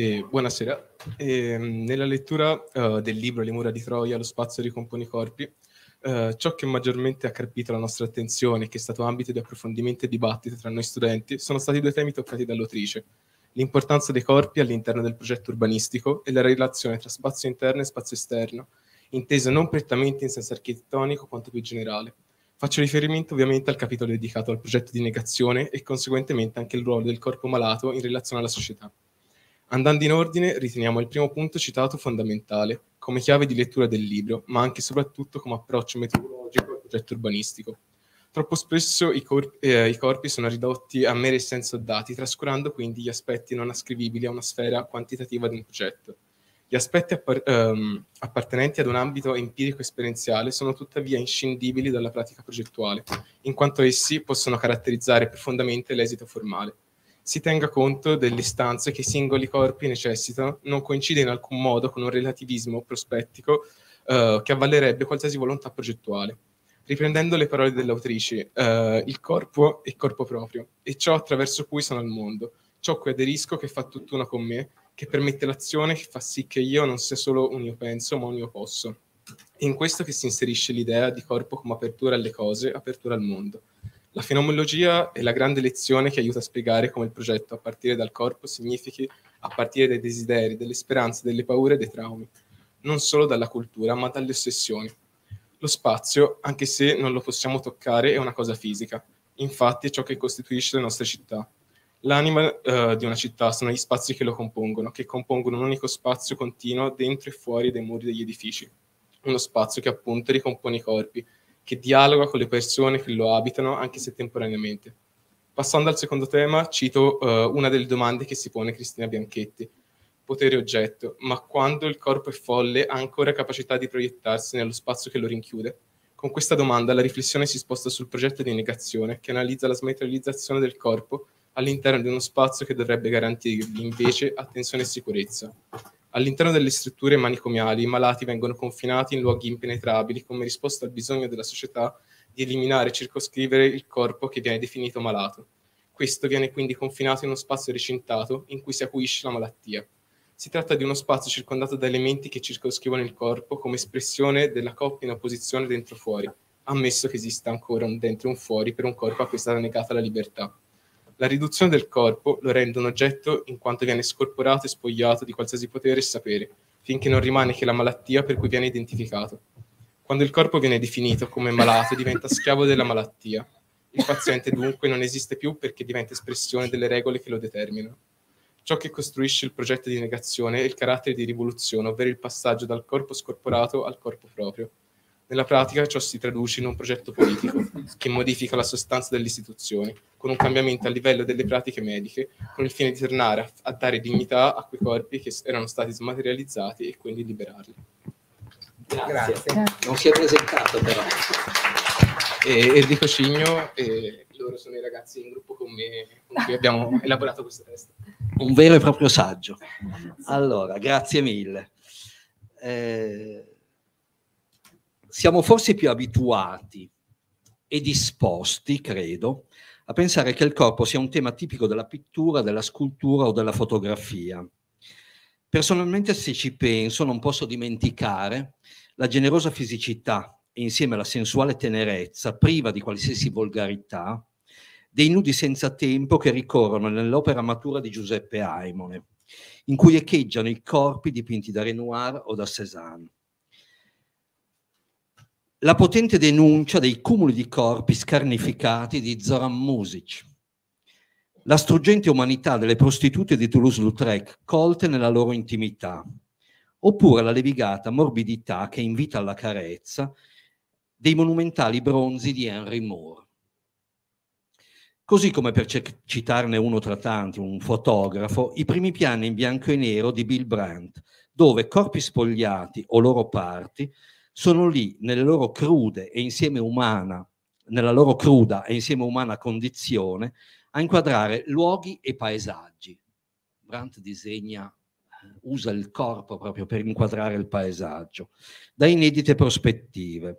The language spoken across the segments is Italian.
Eh, buonasera. Eh, nella lettura eh, del libro Le mura di Troia, lo spazio ricompone i corpi, eh, ciò che maggiormente ha carpito la nostra attenzione, che è stato ambito di approfondimento e dibattito tra noi studenti, sono stati due temi toccati dall'autrice. L'importanza dei corpi all'interno del progetto urbanistico e la relazione tra spazio interno e spazio esterno, intesa non prettamente in senso architettonico quanto più generale. Faccio riferimento ovviamente al capitolo dedicato al progetto di negazione e conseguentemente anche al ruolo del corpo malato in relazione alla società. Andando in ordine, riteniamo il primo punto citato fondamentale, come chiave di lettura del libro, ma anche e soprattutto come approccio metodologico al progetto urbanistico. Troppo spesso i, corpi, eh, i corpi sono ridotti a mere essenze o dati, trascurando quindi gli aspetti non ascrivibili a una sfera quantitativa di un progetto. Gli aspetti appar- ehm, appartenenti ad un ambito empirico-esperienziale sono tuttavia inscindibili dalla pratica progettuale, in quanto essi possono caratterizzare profondamente l'esito formale si tenga conto delle istanze che i singoli corpi necessitano, non coincide in alcun modo con un relativismo prospettico eh, che avvalerebbe qualsiasi volontà progettuale. Riprendendo le parole dell'autrice, eh, il corpo è corpo proprio, e ciò attraverso cui sono al mondo, ciò cui aderisco che fa tutt'una con me, che permette l'azione che fa sì che io non sia solo un io penso, ma un io posso. È in questo che si inserisce l'idea di corpo come apertura alle cose, apertura al mondo. La fenomenologia è la grande lezione che aiuta a spiegare come il progetto a partire dal corpo significhi a partire dai desideri, delle speranze, delle paure e dei traumi, non solo dalla cultura, ma dalle ossessioni. Lo spazio, anche se non lo possiamo toccare, è una cosa fisica, infatti è ciò che costituisce le nostre città. L'anima eh, di una città sono gli spazi che lo compongono, che compongono un unico spazio continuo dentro e fuori dai muri degli edifici, uno spazio che appunto ricompone i corpi, che dialoga con le persone che lo abitano, anche se temporaneamente. Passando al secondo tema, cito uh, una delle domande che si pone Cristina Bianchetti. Potere oggetto, ma quando il corpo è folle ha ancora capacità di proiettarsi nello spazio che lo rinchiude? Con questa domanda la riflessione si sposta sul progetto di negazione, che analizza la smaterializzazione del corpo all'interno di uno spazio che dovrebbe garantirgli invece attenzione e sicurezza. All'interno delle strutture manicomiali i malati vengono confinati in luoghi impenetrabili come risposta al bisogno della società di eliminare e circoscrivere il corpo che viene definito malato. Questo viene quindi confinato in uno spazio recintato in cui si acuisce la malattia. Si tratta di uno spazio circondato da elementi che circoscrivono il corpo come espressione della coppia in opposizione dentro-fuori, ammesso che esista ancora un dentro e un fuori per un corpo a cui è stata negata la libertà. La riduzione del corpo lo rende un oggetto in quanto viene scorporato e spogliato di qualsiasi potere e sapere, finché non rimane che la malattia per cui viene identificato. Quando il corpo viene definito come malato, diventa schiavo della malattia. Il paziente dunque non esiste più perché diventa espressione delle regole che lo determinano. Ciò che costruisce il progetto di negazione è il carattere di rivoluzione, ovvero il passaggio dal corpo scorporato al corpo proprio. Nella pratica ciò si traduce in un progetto politico che modifica la sostanza delle istituzioni, con un cambiamento a livello delle pratiche mediche, con il fine di tornare a, a dare dignità a quei corpi che erano stati smaterializzati e quindi liberarli. Grazie. Grazie. Non si è presentato però. E Enrico Cigno e loro sono i ragazzi in gruppo con me con cui abbiamo elaborato questo testo. Un vero e proprio saggio. Allora, grazie mille. Eh siamo forse più abituati e disposti, credo, a pensare che il corpo sia un tema tipico della pittura, della scultura o della fotografia. Personalmente, se ci penso, non posso dimenticare la generosa fisicità e insieme alla sensuale tenerezza, priva di qualsiasi volgarità, dei nudi senza tempo che ricorrono nell'opera matura di Giuseppe Aimone, in cui echeggiano i corpi dipinti da Renoir o da Cézanne la potente denuncia dei cumuli di corpi scarnificati di Zoran Music, la struggente umanità delle prostitute di Toulouse-Lautrec colte nella loro intimità, oppure la levigata morbidità che invita alla carezza dei monumentali bronzi di Henry Moore. Così come per citarne uno tra tanti, un fotografo, i primi piani in bianco e nero di Bill Brandt, dove corpi spogliati o loro parti sono lì nelle loro crude e insieme umana, nella loro cruda e insieme umana condizione, a inquadrare luoghi e paesaggi. Brandt disegna, eh, usa il corpo proprio per inquadrare il paesaggio, da inedite prospettive.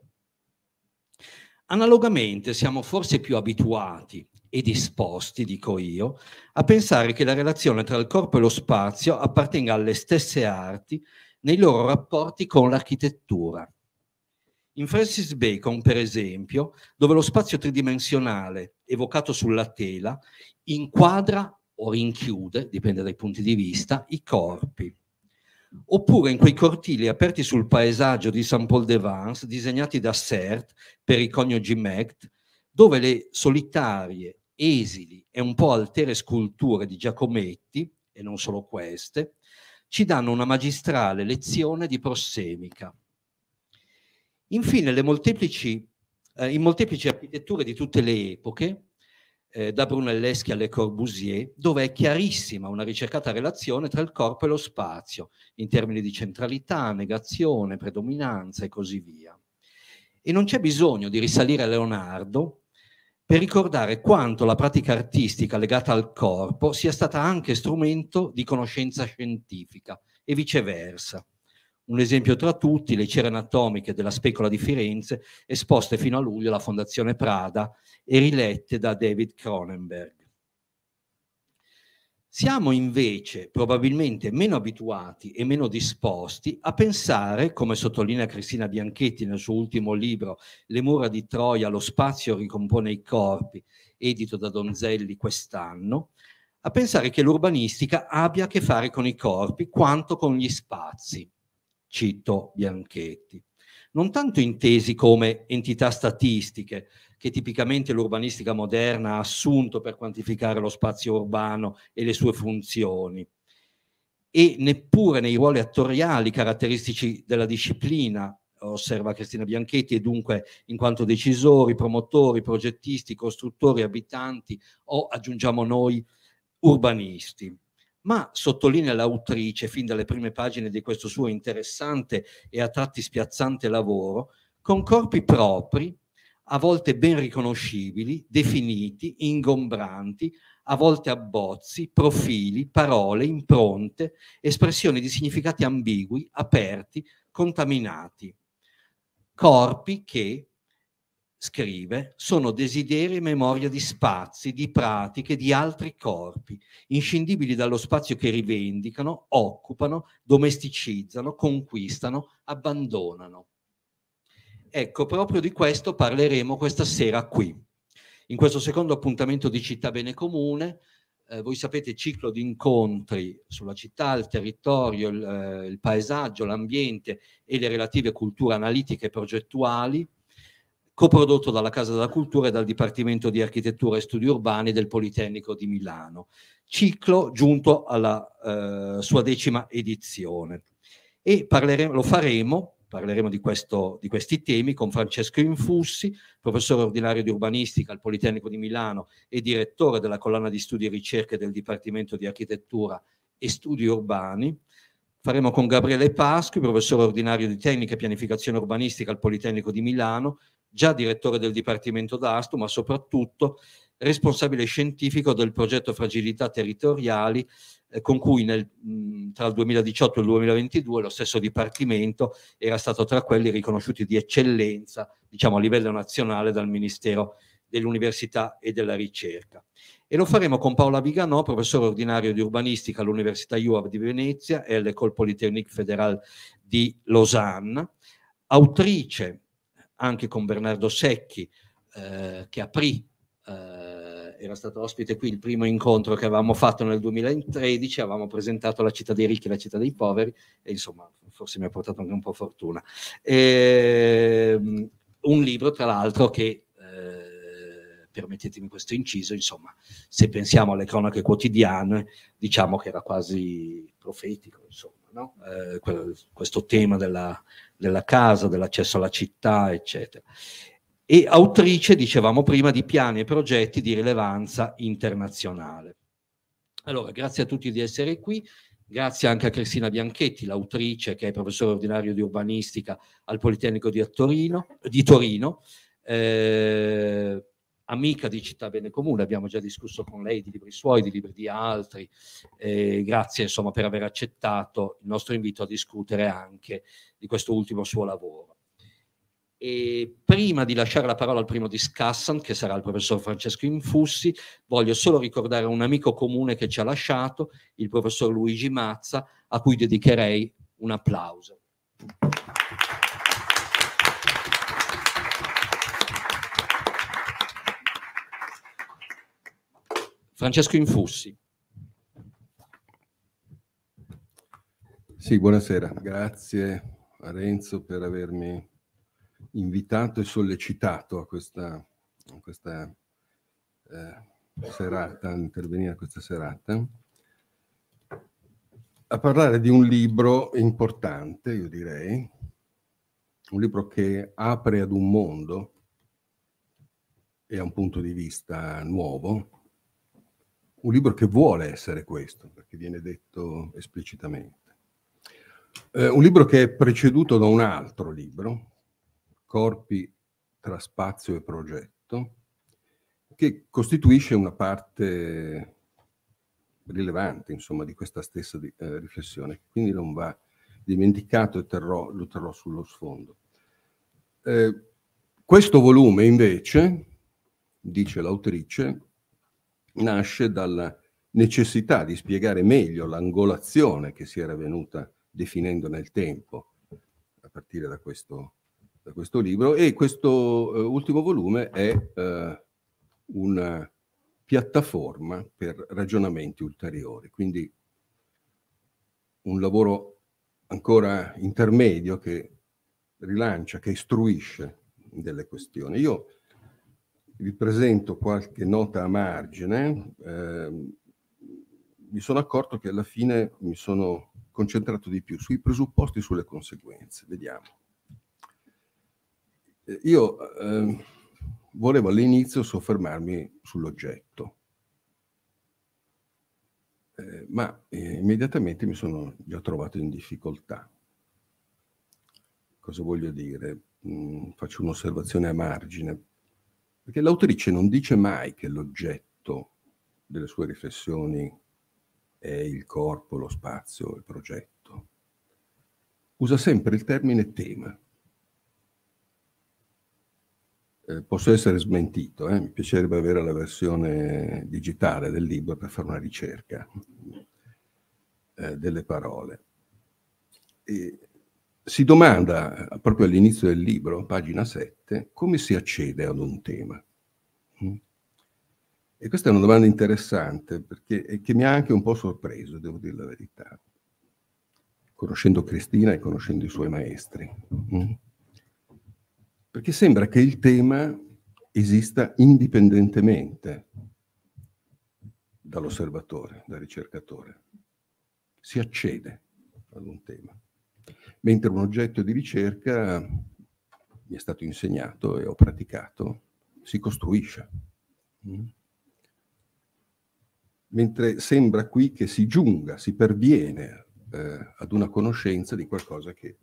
Analogamente siamo forse più abituati e disposti, dico io, a pensare che la relazione tra il corpo e lo spazio appartenga alle stesse arti nei loro rapporti con l'architettura in Francis Bacon, per esempio, dove lo spazio tridimensionale evocato sulla tela inquadra o rinchiude, dipende dai punti di vista, i corpi. Oppure in quei cortili aperti sul paesaggio di saint paul de Vance, disegnati da Sert per i coniugi Mect, dove le solitarie, esili e un po' altere sculture di Giacometti, e non solo queste, ci danno una magistrale lezione di prossemica. Infine, molteplici, eh, in molteplici architetture di tutte le epoche, eh, da Brunelleschi alle Corbusier, dove è chiarissima una ricercata relazione tra il corpo e lo spazio, in termini di centralità, negazione, predominanza e così via. E non c'è bisogno di risalire a Leonardo per ricordare quanto la pratica artistica legata al corpo sia stata anche strumento di conoscenza scientifica e viceversa. Un esempio tra tutti, le cere anatomiche della specola di Firenze, esposte fino a luglio alla Fondazione Prada e rilette da David Cronenberg. Siamo invece probabilmente meno abituati e meno disposti a pensare, come sottolinea Cristina Bianchetti nel suo ultimo libro Le mura di Troia, lo spazio ricompone i corpi, edito da Donzelli quest'anno, a pensare che l'urbanistica abbia a che fare con i corpi quanto con gli spazi cito Bianchetti. Non tanto intesi come entità statistiche, che tipicamente l'urbanistica moderna ha assunto per quantificare lo spazio urbano e le sue funzioni, e neppure nei ruoli attoriali caratteristici della disciplina, osserva Cristina Bianchetti, e dunque in quanto decisori, promotori, progettisti, costruttori, abitanti o, aggiungiamo noi, urbanisti ma sottolinea l'autrice fin dalle prime pagine di questo suo interessante e a tratti spiazzante lavoro, con corpi propri, a volte ben riconoscibili, definiti, ingombranti, a volte abbozzi, profili, parole, impronte, espressioni di significati ambigui, aperti, contaminati. Corpi che, scrive, sono desideri e memoria di spazi, di pratiche, di altri corpi, inscindibili dallo spazio che rivendicano, occupano, domesticizzano, conquistano, abbandonano. Ecco, proprio di questo parleremo questa sera qui. In questo secondo appuntamento di Città Bene Comune, eh, voi sapete ciclo di incontri sulla città, il territorio, il, eh, il paesaggio, l'ambiente e le relative culture analitiche e progettuali, coprodotto dalla Casa della Cultura e dal Dipartimento di Architettura e Studi Urbani del Politecnico di Milano, ciclo giunto alla eh, sua decima edizione. E parleremo, lo faremo, parleremo di, questo, di questi temi con Francesco Infussi, professore ordinario di urbanistica al Politecnico di Milano e direttore della collana di studi e ricerche del Dipartimento di Architettura e Studi Urbani, faremo con Gabriele Paschi, professore ordinario di tecnica e pianificazione urbanistica al Politecnico di Milano, già direttore del Dipartimento d'Astu, ma soprattutto responsabile scientifico del progetto Fragilità Territoriali, eh, con cui nel, mh, tra il 2018 e il 2022 lo stesso Dipartimento era stato tra quelli riconosciuti di eccellenza, diciamo a livello nazionale, dal Ministero dell'Università e della Ricerca. E lo faremo con Paola Viganò, professore ordinario di urbanistica all'Università IUAV di Venezia e all'École Polytechnique Fédérale di Lausanne, autrice anche con Bernardo Secchi, eh, che aprì, eh, era stato ospite qui il primo incontro che avevamo fatto nel 2013, avevamo presentato la città dei ricchi e la città dei poveri, e insomma forse mi ha portato anche un po' fortuna. E, ehm, un libro, tra l'altro, che eh, permettetemi questo inciso, insomma, se pensiamo alle cronache quotidiane, diciamo che era quasi profetico, insomma, no? eh, questo tema della, della casa, dell'accesso alla città, eccetera. E autrice, dicevamo prima, di piani e progetti di rilevanza internazionale. Allora, grazie a tutti di essere qui, grazie anche a Cristina Bianchetti, l'autrice che è professore ordinario di urbanistica al Politecnico di Torino, di Torino eh, amica di Città Bene Comune, abbiamo già discusso con lei di libri suoi, di libri di altri, eh, grazie insomma per aver accettato il nostro invito a discutere anche di questo ultimo suo lavoro. E prima di lasciare la parola al primo di Scassan, che sarà il professor Francesco Infussi, voglio solo ricordare un amico comune che ci ha lasciato, il professor Luigi Mazza, a cui dedicherei un applauso. Francesco Infussi. Sì, buonasera. Grazie a Renzo per avermi invitato e sollecitato a questa, a questa eh, serata, a intervenire a questa serata, a parlare di un libro importante, io direi, un libro che apre ad un mondo e a un punto di vista nuovo, un libro che vuole essere questo, perché viene detto esplicitamente. Eh, un libro che è preceduto da un altro libro, Corpi tra spazio e progetto, che costituisce una parte rilevante, insomma, di questa stessa di, eh, riflessione, quindi non va dimenticato e terrò, lo terrò sullo sfondo. Eh, questo volume, invece, dice l'autrice, nasce dalla necessità di spiegare meglio l'angolazione che si era venuta definendo nel tempo, a partire da questo, da questo libro. E questo eh, ultimo volume è eh, una piattaforma per ragionamenti ulteriori, quindi un lavoro ancora intermedio che rilancia, che istruisce delle questioni. Io vi presento qualche nota a margine. Eh, mi sono accorto che alla fine mi sono concentrato di più sui presupposti e sulle conseguenze. Vediamo. Eh, io eh, volevo all'inizio soffermarmi sull'oggetto, eh, ma eh, immediatamente mi sono già trovato in difficoltà. Cosa voglio dire? Mm, faccio un'osservazione a margine perché l'autrice non dice mai che l'oggetto delle sue riflessioni è il corpo, lo spazio, il progetto. Usa sempre il termine tema. Eh, posso essere smentito, eh? mi piacerebbe avere la versione digitale del libro per fare una ricerca eh, delle parole. E si domanda proprio all'inizio del libro, pagina 7, come si accede ad un tema. Mm? E questa è una domanda interessante perché che mi ha anche un po' sorpreso, devo dire la verità, conoscendo Cristina e conoscendo i suoi maestri. Mm? Perché sembra che il tema esista indipendentemente dall'osservatore, dal ricercatore. Si accede ad un tema mentre un oggetto di ricerca mi è stato insegnato e ho praticato, si costruisce. Mm? Mentre sembra qui che si giunga, si perviene eh, ad una conoscenza di qualcosa che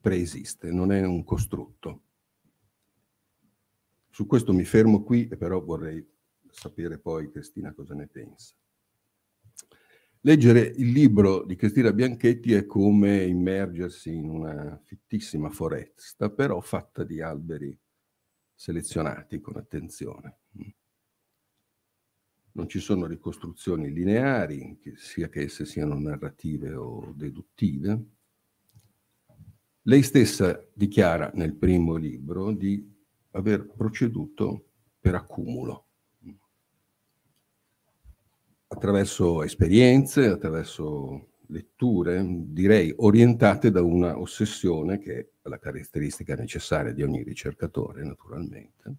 preesiste, non è un costrutto. Su questo mi fermo qui però vorrei sapere poi Cristina cosa ne pensa. Leggere il libro di Cristina Bianchetti è come immergersi in una fittissima foresta, però fatta di alberi selezionati con attenzione. Non ci sono ricostruzioni lineari, sia che esse siano narrative o deduttive. Lei stessa dichiara nel primo libro di aver proceduto per accumulo attraverso esperienze, attraverso letture, direi orientate da una ossessione che è la caratteristica necessaria di ogni ricercatore, naturalmente,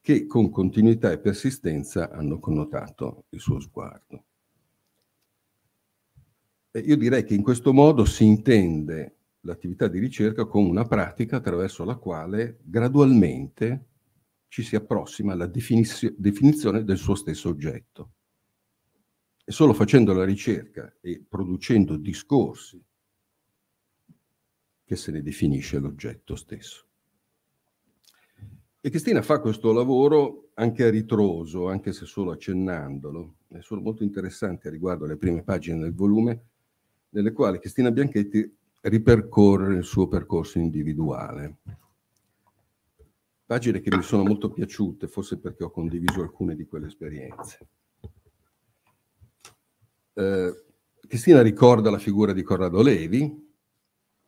che con continuità e persistenza hanno connotato il suo sguardo. E io direi che in questo modo si intende l'attività di ricerca come una pratica attraverso la quale gradualmente ci si approssima alla definiz- definizione del suo stesso oggetto. E solo facendo la ricerca e producendo discorsi che se ne definisce l'oggetto stesso. E Cristina fa questo lavoro anche a ritroso, anche se solo accennandolo. È solo molto interessante riguardo alle prime pagine del volume, nelle quali Cristina Bianchetti ripercorre il suo percorso individuale pagine che mi sono molto piaciute, forse perché ho condiviso alcune di quelle esperienze. Eh, Cristina ricorda la figura di Corrado Levi,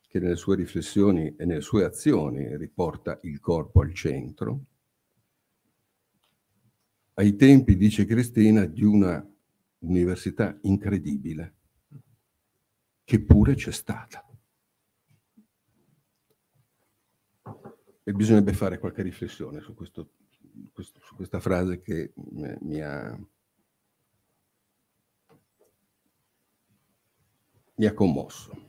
che nelle sue riflessioni e nelle sue azioni riporta il corpo al centro. Ai tempi, dice Cristina, di una università incredibile, che pure c'è stata. E bisognerebbe fare qualche riflessione su, questo, questo, su questa frase che mi ha, mi ha commosso.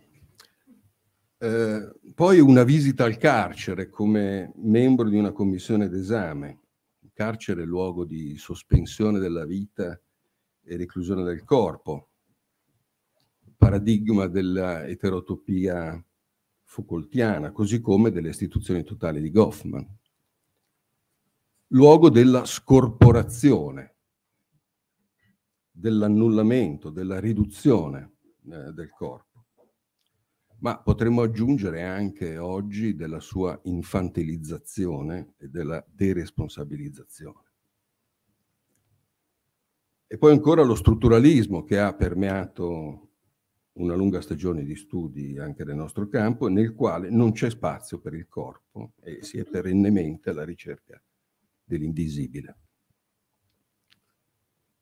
Eh, poi una visita al carcere come membro di una commissione d'esame. Il carcere è luogo di sospensione della vita e reclusione del corpo, paradigma dell'eterotopia Foucaultiana, così come delle istituzioni totali di Goffman. Luogo della scorporazione, dell'annullamento, della riduzione eh, del corpo, ma potremmo aggiungere anche oggi della sua infantilizzazione e della deresponsabilizzazione. E poi ancora lo strutturalismo che ha permeato una lunga stagione di studi anche nel nostro campo, nel quale non c'è spazio per il corpo e si è perennemente alla ricerca dell'invisibile.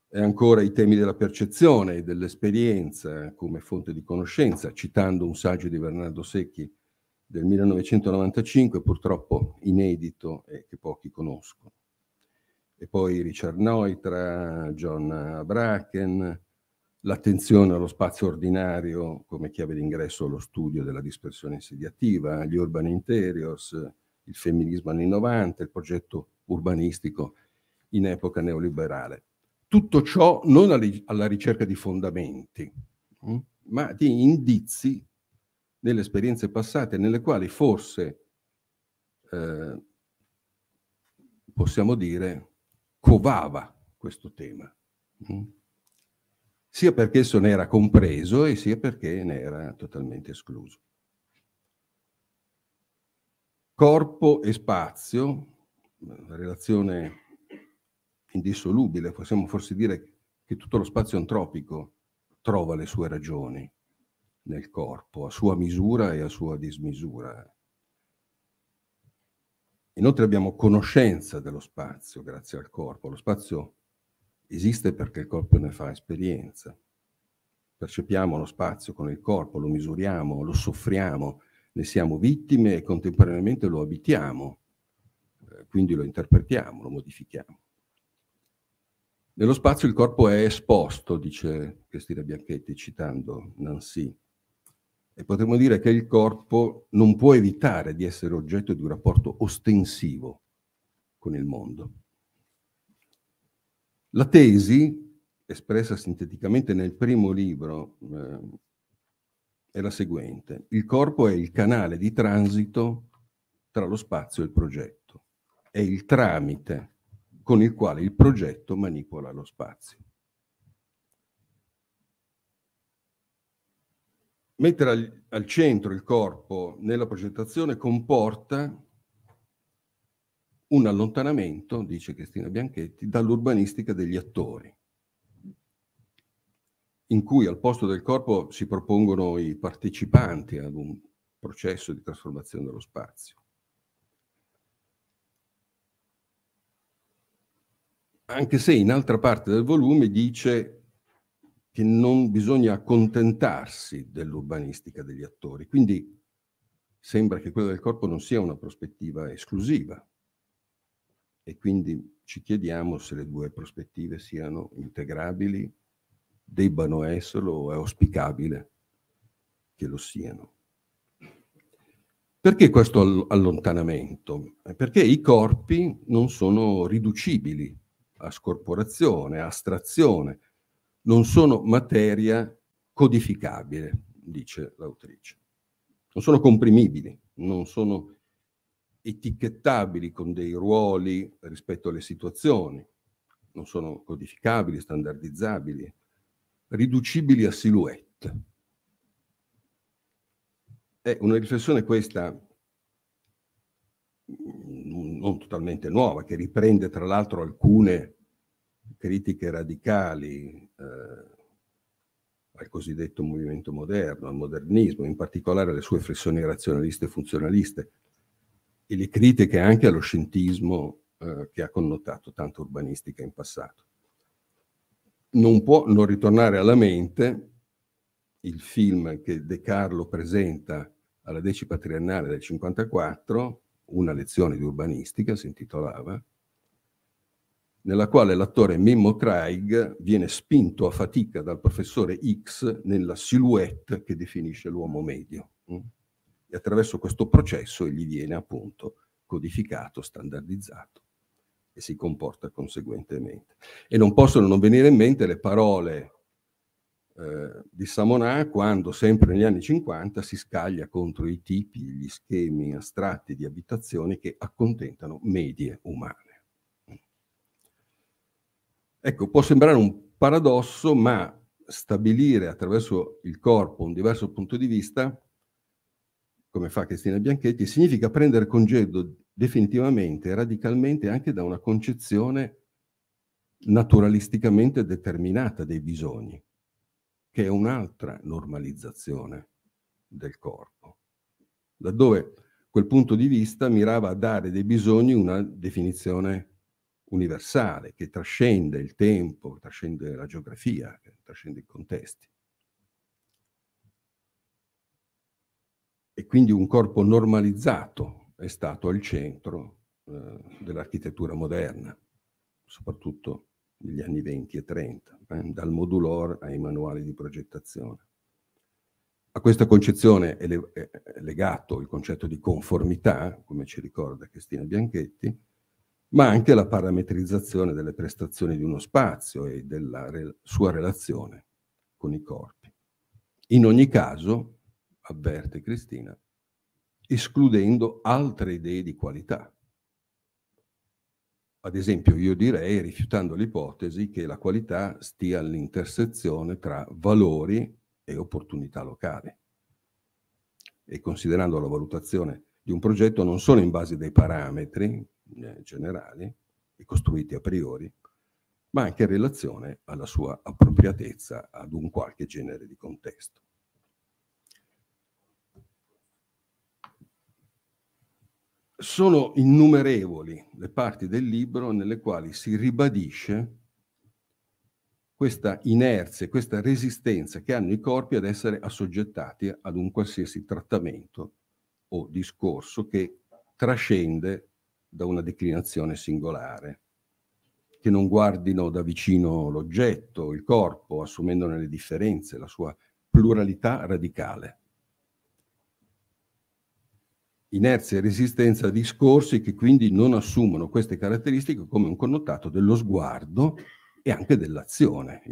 E ancora i temi della percezione e dell'esperienza come fonte di conoscenza, citando un saggio di Bernardo Secchi del 1995, purtroppo inedito e che pochi conoscono. E poi Richard Neutra, John Bracken, l'attenzione allo spazio ordinario come chiave d'ingresso allo studio della dispersione insediativa, gli urban interiors, il femminismo anni 90, il progetto urbanistico in epoca neoliberale. Tutto ciò non alla ricerca di fondamenti, mm, ma di indizi delle esperienze passate nelle quali forse eh, possiamo dire covava questo tema. Mm sia perché esso ne era compreso e sia perché ne era totalmente escluso. Corpo e spazio, una relazione indissolubile, possiamo forse dire che tutto lo spazio antropico trova le sue ragioni nel corpo, a sua misura e a sua dismisura. Inoltre abbiamo conoscenza dello spazio grazie al corpo, lo spazio Esiste perché il corpo ne fa esperienza. Percepiamo lo spazio con il corpo, lo misuriamo, lo soffriamo, ne siamo vittime e contemporaneamente lo abitiamo, eh, quindi lo interpretiamo, lo modifichiamo. Nello spazio il corpo è esposto, dice Cristina Bianchetti citando Nancy, e potremmo dire che il corpo non può evitare di essere oggetto di un rapporto ostensivo con il mondo. La tesi, espressa sinteticamente nel primo libro, eh, è la seguente. Il corpo è il canale di transito tra lo spazio e il progetto. È il tramite con il quale il progetto manipola lo spazio. Mettere al, al centro il corpo nella progettazione comporta un allontanamento, dice Cristina Bianchetti, dall'urbanistica degli attori, in cui al posto del corpo si propongono i partecipanti ad un processo di trasformazione dello spazio. Anche se in altra parte del volume dice che non bisogna accontentarsi dell'urbanistica degli attori, quindi sembra che quella del corpo non sia una prospettiva esclusiva, e quindi ci chiediamo se le due prospettive siano integrabili, debbano esserlo o è auspicabile che lo siano. Perché questo allontanamento? Perché i corpi non sono riducibili a scorporazione, a astrazione, non sono materia codificabile, dice l'autrice. Non sono comprimibili, non sono etichettabili con dei ruoli rispetto alle situazioni, non sono codificabili, standardizzabili, riducibili a silhouette. È una riflessione questa non totalmente nuova, che riprende tra l'altro alcune critiche radicali eh, al cosiddetto movimento moderno, al modernismo, in particolare alle sue flessioni razionaliste e funzionaliste, e le critiche anche allo scientismo eh, che ha connotato tanto urbanistica in passato. Non può non ritornare alla mente il film che De Carlo presenta alla decima triennale del 54, una lezione di urbanistica si intitolava, nella quale l'attore Mimmo Craig viene spinto a fatica dal professore X nella silhouette che definisce l'uomo medio. Mm? attraverso questo processo egli viene appunto codificato, standardizzato e si comporta conseguentemente. E non possono non venire in mente le parole eh, di Samonà quando sempre negli anni 50 si scaglia contro i tipi, gli schemi astratti di abitazioni che accontentano medie umane. Ecco, può sembrare un paradosso, ma stabilire attraverso il corpo un diverso punto di vista come fa Cristina Bianchetti, significa prendere congedo definitivamente, radicalmente anche da una concezione naturalisticamente determinata dei bisogni, che è un'altra normalizzazione del corpo, laddove quel punto di vista mirava a dare dei bisogni una definizione universale che trascende il tempo, trascende la geografia, trascende i contesti. e quindi un corpo normalizzato è stato al centro eh, dell'architettura moderna, soprattutto negli anni 20 e 30, eh, dal modulor ai manuali di progettazione. A questa concezione è, le- è legato il concetto di conformità, come ci ricorda Cristina Bianchetti, ma anche la parametrizzazione delle prestazioni di uno spazio e della re- sua relazione con i corpi. In ogni caso, avverte Cristina, escludendo altre idee di qualità. Ad esempio, io direi, rifiutando l'ipotesi, che la qualità stia all'intersezione tra valori e opportunità locali. E considerando la valutazione di un progetto non solo in base dei parametri eh, generali e costruiti a priori, ma anche in relazione alla sua appropriatezza ad un qualche genere di contesto. sono innumerevoli le parti del libro nelle quali si ribadisce questa inerzia, questa resistenza che hanno i corpi ad essere assoggettati ad un qualsiasi trattamento o discorso che trascende da una declinazione singolare, che non guardino da vicino l'oggetto, il corpo, assumendone le differenze, la sua pluralità radicale inerzia e resistenza a discorsi che quindi non assumono queste caratteristiche come un connotato dello sguardo e anche dell'azione,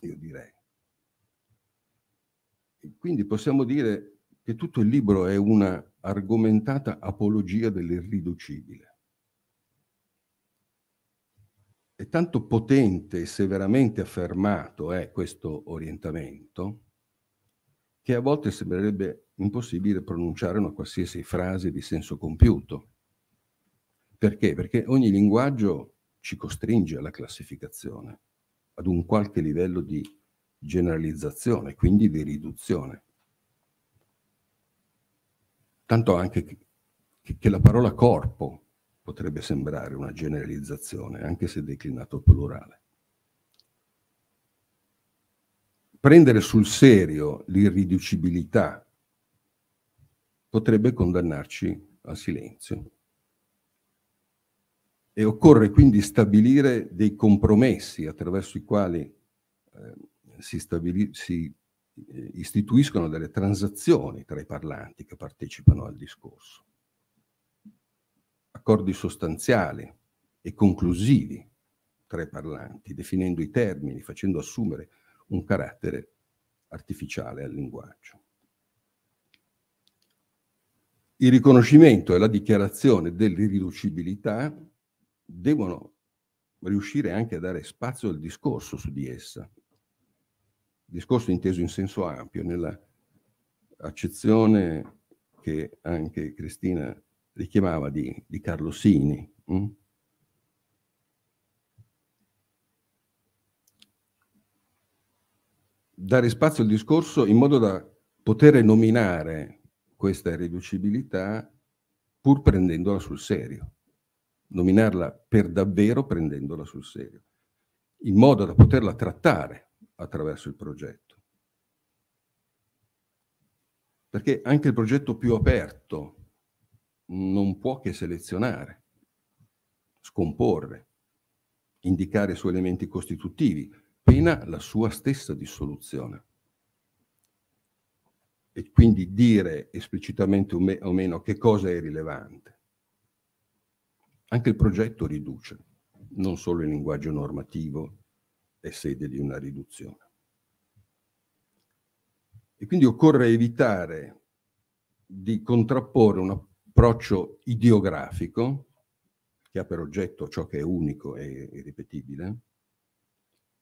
io direi. E quindi possiamo dire che tutto il libro è una argomentata apologia dell'irriducibile. E tanto potente e severamente affermato è eh, questo orientamento che a volte sembrerebbe impossibile pronunciare una qualsiasi frase di senso compiuto. Perché? Perché ogni linguaggio ci costringe alla classificazione, ad un qualche livello di generalizzazione, quindi di riduzione. Tanto anche che, che la parola corpo potrebbe sembrare una generalizzazione, anche se declinato al plurale. Prendere sul serio l'irriducibilità potrebbe condannarci al silenzio. E occorre quindi stabilire dei compromessi attraverso i quali eh, si, si eh, istituiscono delle transazioni tra i parlanti che partecipano al discorso. Accordi sostanziali e conclusivi tra i parlanti, definendo i termini, facendo assumere un carattere artificiale al linguaggio. Il riconoscimento e la dichiarazione dell'irriducibilità devono riuscire anche a dare spazio al discorso su di essa, discorso inteso in senso ampio, nella accezione che anche Cristina richiamava di, di Sini. Hm? Mm? Dare spazio al discorso in modo da poter nominare questa irriducibilità pur prendendola sul serio, nominarla per davvero prendendola sul serio, in modo da poterla trattare attraverso il progetto. Perché anche il progetto più aperto non può che selezionare, scomporre, indicare i suoi elementi costitutivi, pena la sua stessa dissoluzione e quindi dire esplicitamente o meno che cosa è rilevante. Anche il progetto riduce, non solo il linguaggio normativo è sede di una riduzione. E quindi occorre evitare di contrapporre un approccio ideografico, che ha per oggetto ciò che è unico e irripetibile,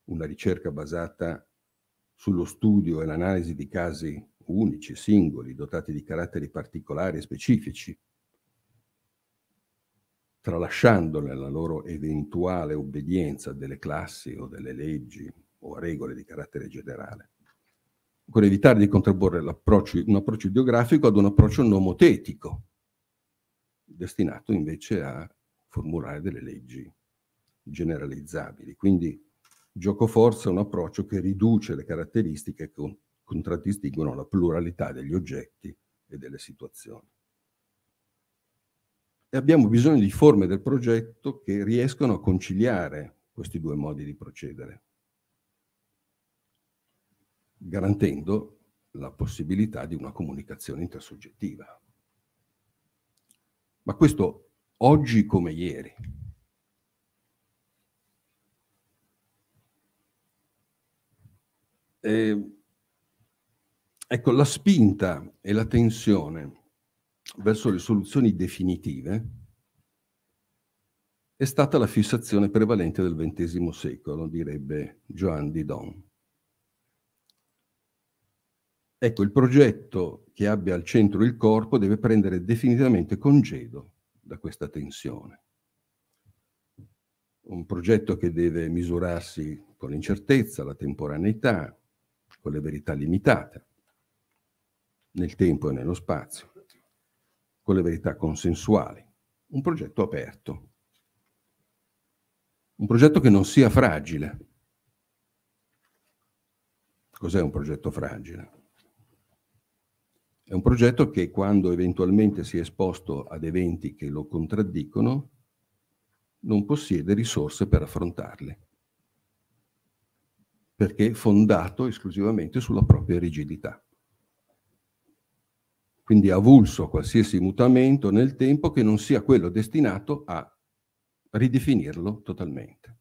una ricerca basata sullo studio e l'analisi di casi unici, singoli, dotati di caratteri particolari e specifici, tralasciandone la loro eventuale obbedienza delle classi o delle leggi o regole di carattere generale. Occorre evitare di contrapporre un approccio ideografico ad un approccio nomotetico, destinato invece a formulare delle leggi generalizzabili. Quindi gioco forza è un approccio che riduce le caratteristiche che contraddistinguono la pluralità degli oggetti e delle situazioni. E abbiamo bisogno di forme del progetto che riescano a conciliare questi due modi di procedere, garantendo la possibilità di una comunicazione intersoggettiva. Ma questo oggi come ieri. E Ecco, la spinta e la tensione verso le soluzioni definitive è stata la fissazione prevalente del XX secolo, direbbe Joan Didon. Ecco, il progetto che abbia al centro il corpo deve prendere definitivamente congedo da questa tensione. Un progetto che deve misurarsi con l'incertezza, la temporaneità, con le verità limitate nel tempo e nello spazio, con le verità consensuali. Un progetto aperto, un progetto che non sia fragile. Cos'è un progetto fragile? È un progetto che quando eventualmente si è esposto ad eventi che lo contraddicono, non possiede risorse per affrontarli, perché è fondato esclusivamente sulla propria rigidità quindi avulso a qualsiasi mutamento nel tempo che non sia quello destinato a ridefinirlo totalmente.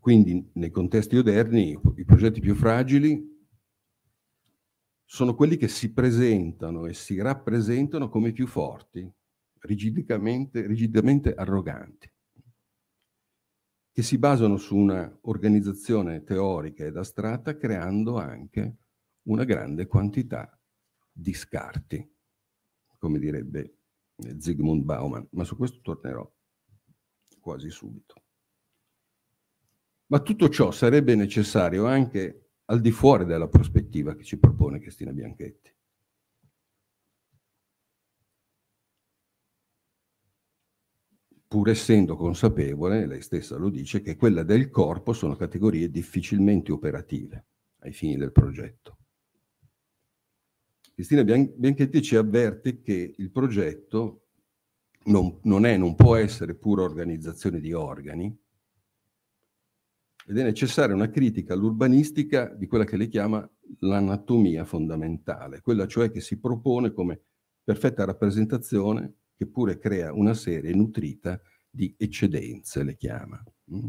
Quindi nei contesti moderni i progetti più fragili sono quelli che si presentano e si rappresentano come più forti, rigidamente, rigidamente arroganti, che si basano su una organizzazione teorica ed astratta creando anche una grande quantità di scarti, come direbbe eh, Zygmunt Bauman, ma su questo tornerò quasi subito. Ma tutto ciò sarebbe necessario anche al di fuori della prospettiva che ci propone Cristina Bianchetti. pur essendo consapevole, lei stessa lo dice, che quella del corpo sono categorie difficilmente operative ai fini del progetto. Cristina Bianchetti ci avverte che il progetto non, non è, non può essere pura organizzazione di organi, ed è necessaria una critica all'urbanistica di quella che le chiama l'anatomia fondamentale, quella cioè che si propone come perfetta rappresentazione che pure crea una serie nutrita di eccedenze, le chiama. Mm?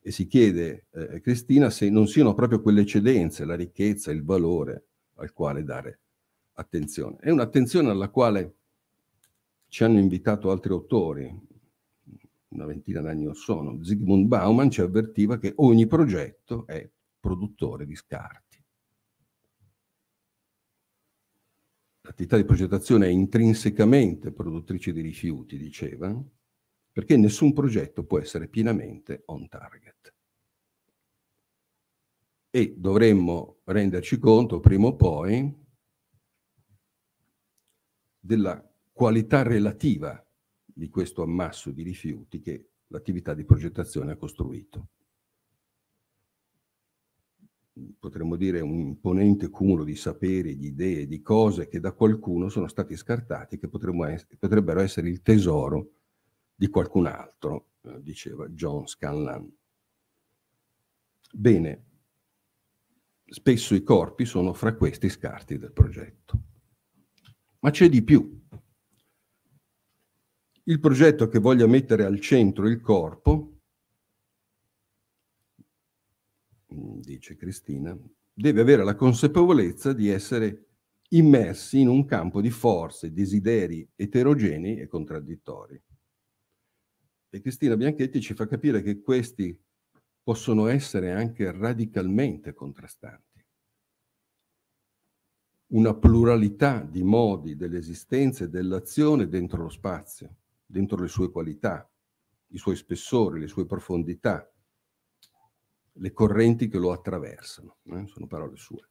E si chiede, eh, Cristina, se non siano proprio quelle eccedenze, la ricchezza, il valore, al quale dare attenzione. È un'attenzione alla quale ci hanno invitato altri autori, una ventina d'anni o sono. Sigmund Bauman ci avvertiva che ogni progetto è produttore di scarti. L'attività di progettazione è intrinsecamente produttrice di rifiuti, diceva, perché nessun progetto può essere pienamente on target e dovremmo renderci conto prima o poi della qualità relativa di questo ammasso di rifiuti che l'attività di progettazione ha costruito. Potremmo dire un imponente cumulo di saperi, di idee, di cose che da qualcuno sono stati scartati, che essere, potrebbero essere il tesoro di qualcun altro, eh, diceva John Scanlan. Bene, Spesso i corpi sono fra questi scarti del progetto. Ma c'è di più. Il progetto che voglia mettere al centro il corpo, mm, dice Cristina, deve avere la consapevolezza di essere immersi in un campo di forze, desideri eterogenei e contraddittori. E Cristina Bianchetti ci fa capire che questi possono essere anche radicalmente contrastanti. Una pluralità di modi dell'esistenza e dell'azione dentro lo spazio, dentro le sue qualità, i suoi spessori, le sue profondità, le correnti che lo attraversano. Eh? Sono parole sue.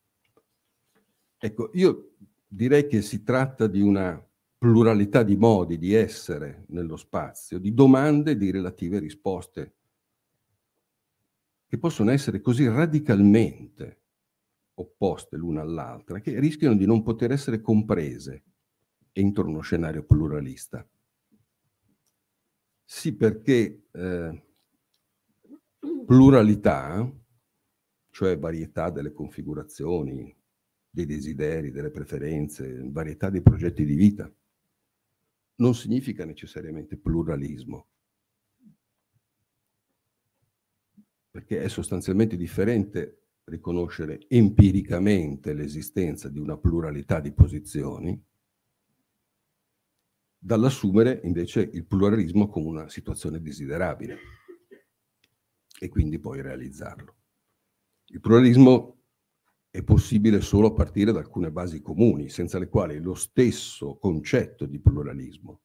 Ecco, io direi che si tratta di una pluralità di modi di essere nello spazio, di domande e di relative risposte che possono essere così radicalmente opposte l'una all'altra che rischiano di non poter essere comprese entro uno scenario pluralista. Sì, perché eh, pluralità, cioè varietà delle configurazioni, dei desideri, delle preferenze, varietà dei progetti di vita, non significa necessariamente pluralismo. perché è sostanzialmente differente riconoscere empiricamente l'esistenza di una pluralità di posizioni, dall'assumere invece il pluralismo come una situazione desiderabile e quindi poi realizzarlo. Il pluralismo è possibile solo a partire da alcune basi comuni, senza le quali lo stesso concetto di pluralismo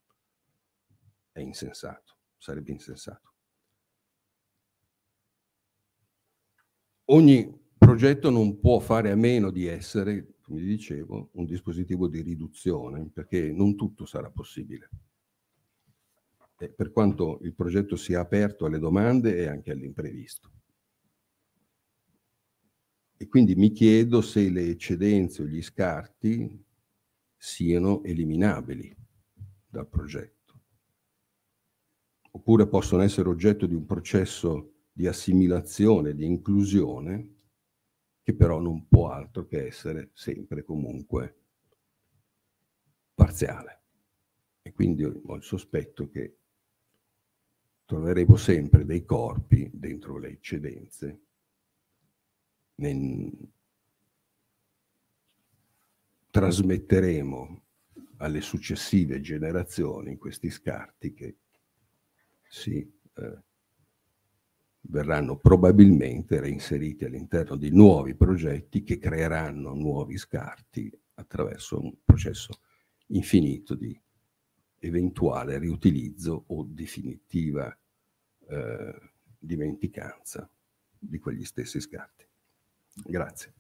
è insensato, sarebbe insensato. ogni progetto non può fare a meno di essere, come dicevo, un dispositivo di riduzione, perché non tutto sarà possibile. E per quanto il progetto sia aperto alle domande e anche all'imprevisto. E quindi mi chiedo se le eccedenze o gli scarti siano eliminabili dal progetto, oppure possono essere oggetto di un processo di assimilazione, di inclusione, che però non può altro che essere sempre comunque parziale. E quindi ho il sospetto che troveremo sempre dei corpi dentro le eccedenze, nel... trasmetteremo alle successive generazioni questi scarti che si eh, verranno probabilmente reinseriti all'interno di nuovi progetti che creeranno nuovi scarti attraverso un processo infinito di eventuale riutilizzo o definitiva eh, dimenticanza di quegli stessi scarti. Grazie.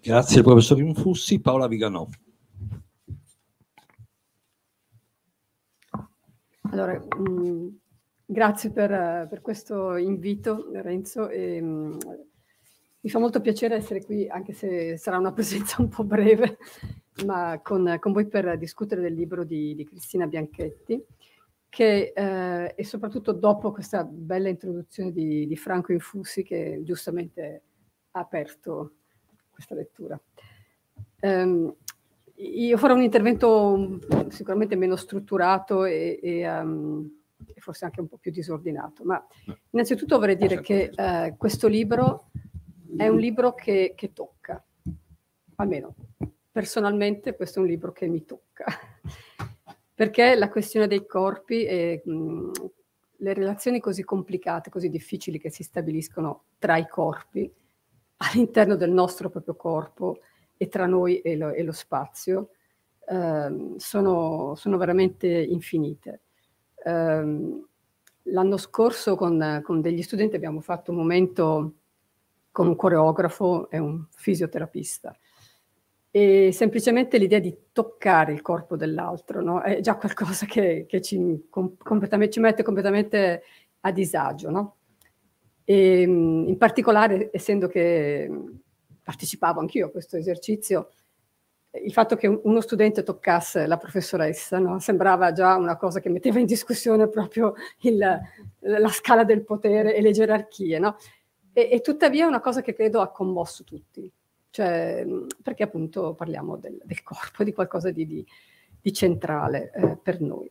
Grazie al professor Infussi. Paola Viganò. Allora, mh, mm, grazie per, per, questo invito, Renzo. E, mh, mm, mi fa molto piacere essere qui, anche se sarà una presenza un po' breve, ma con, con voi per discutere del libro di, di Cristina Bianchetti, che, eh, e soprattutto dopo questa bella introduzione di, di Franco Infussi, che giustamente ha aperto questa lettura. Um, io farò un intervento mm, sicuramente meno strutturato e, e, um, e forse anche un po' più disordinato, ma innanzitutto vorrei dire certo, che certo. eh, questo libro è un libro che, che tocca, almeno personalmente questo è un libro che mi tocca, perché la questione dei corpi e mh, mm, le relazioni così complicate, così difficili che si stabiliscono tra i corpi, all'interno del nostro proprio corpo, e tra noi e lo, e lo spazio eh, sono, sono, veramente infinite. Eh, l'anno scorso con, con, degli studenti abbiamo fatto un momento con un coreografo e un fisioterapista e semplicemente l'idea di toccare il corpo dell'altro no? è già qualcosa che, che ci, com ci, mette completamente a disagio. No? E, ehm, in particolare, essendo che partecipavo anch'io a questo esercizio, il fatto che uno studente toccasse la professoressa no? sembrava già una cosa che metteva in discussione proprio il, la scala del potere e le gerarchie, no? e, e, tuttavia è una cosa che credo ha commosso tutti, cioè, perché appunto parliamo del, del, corpo, di qualcosa di, di, di centrale eh, per noi.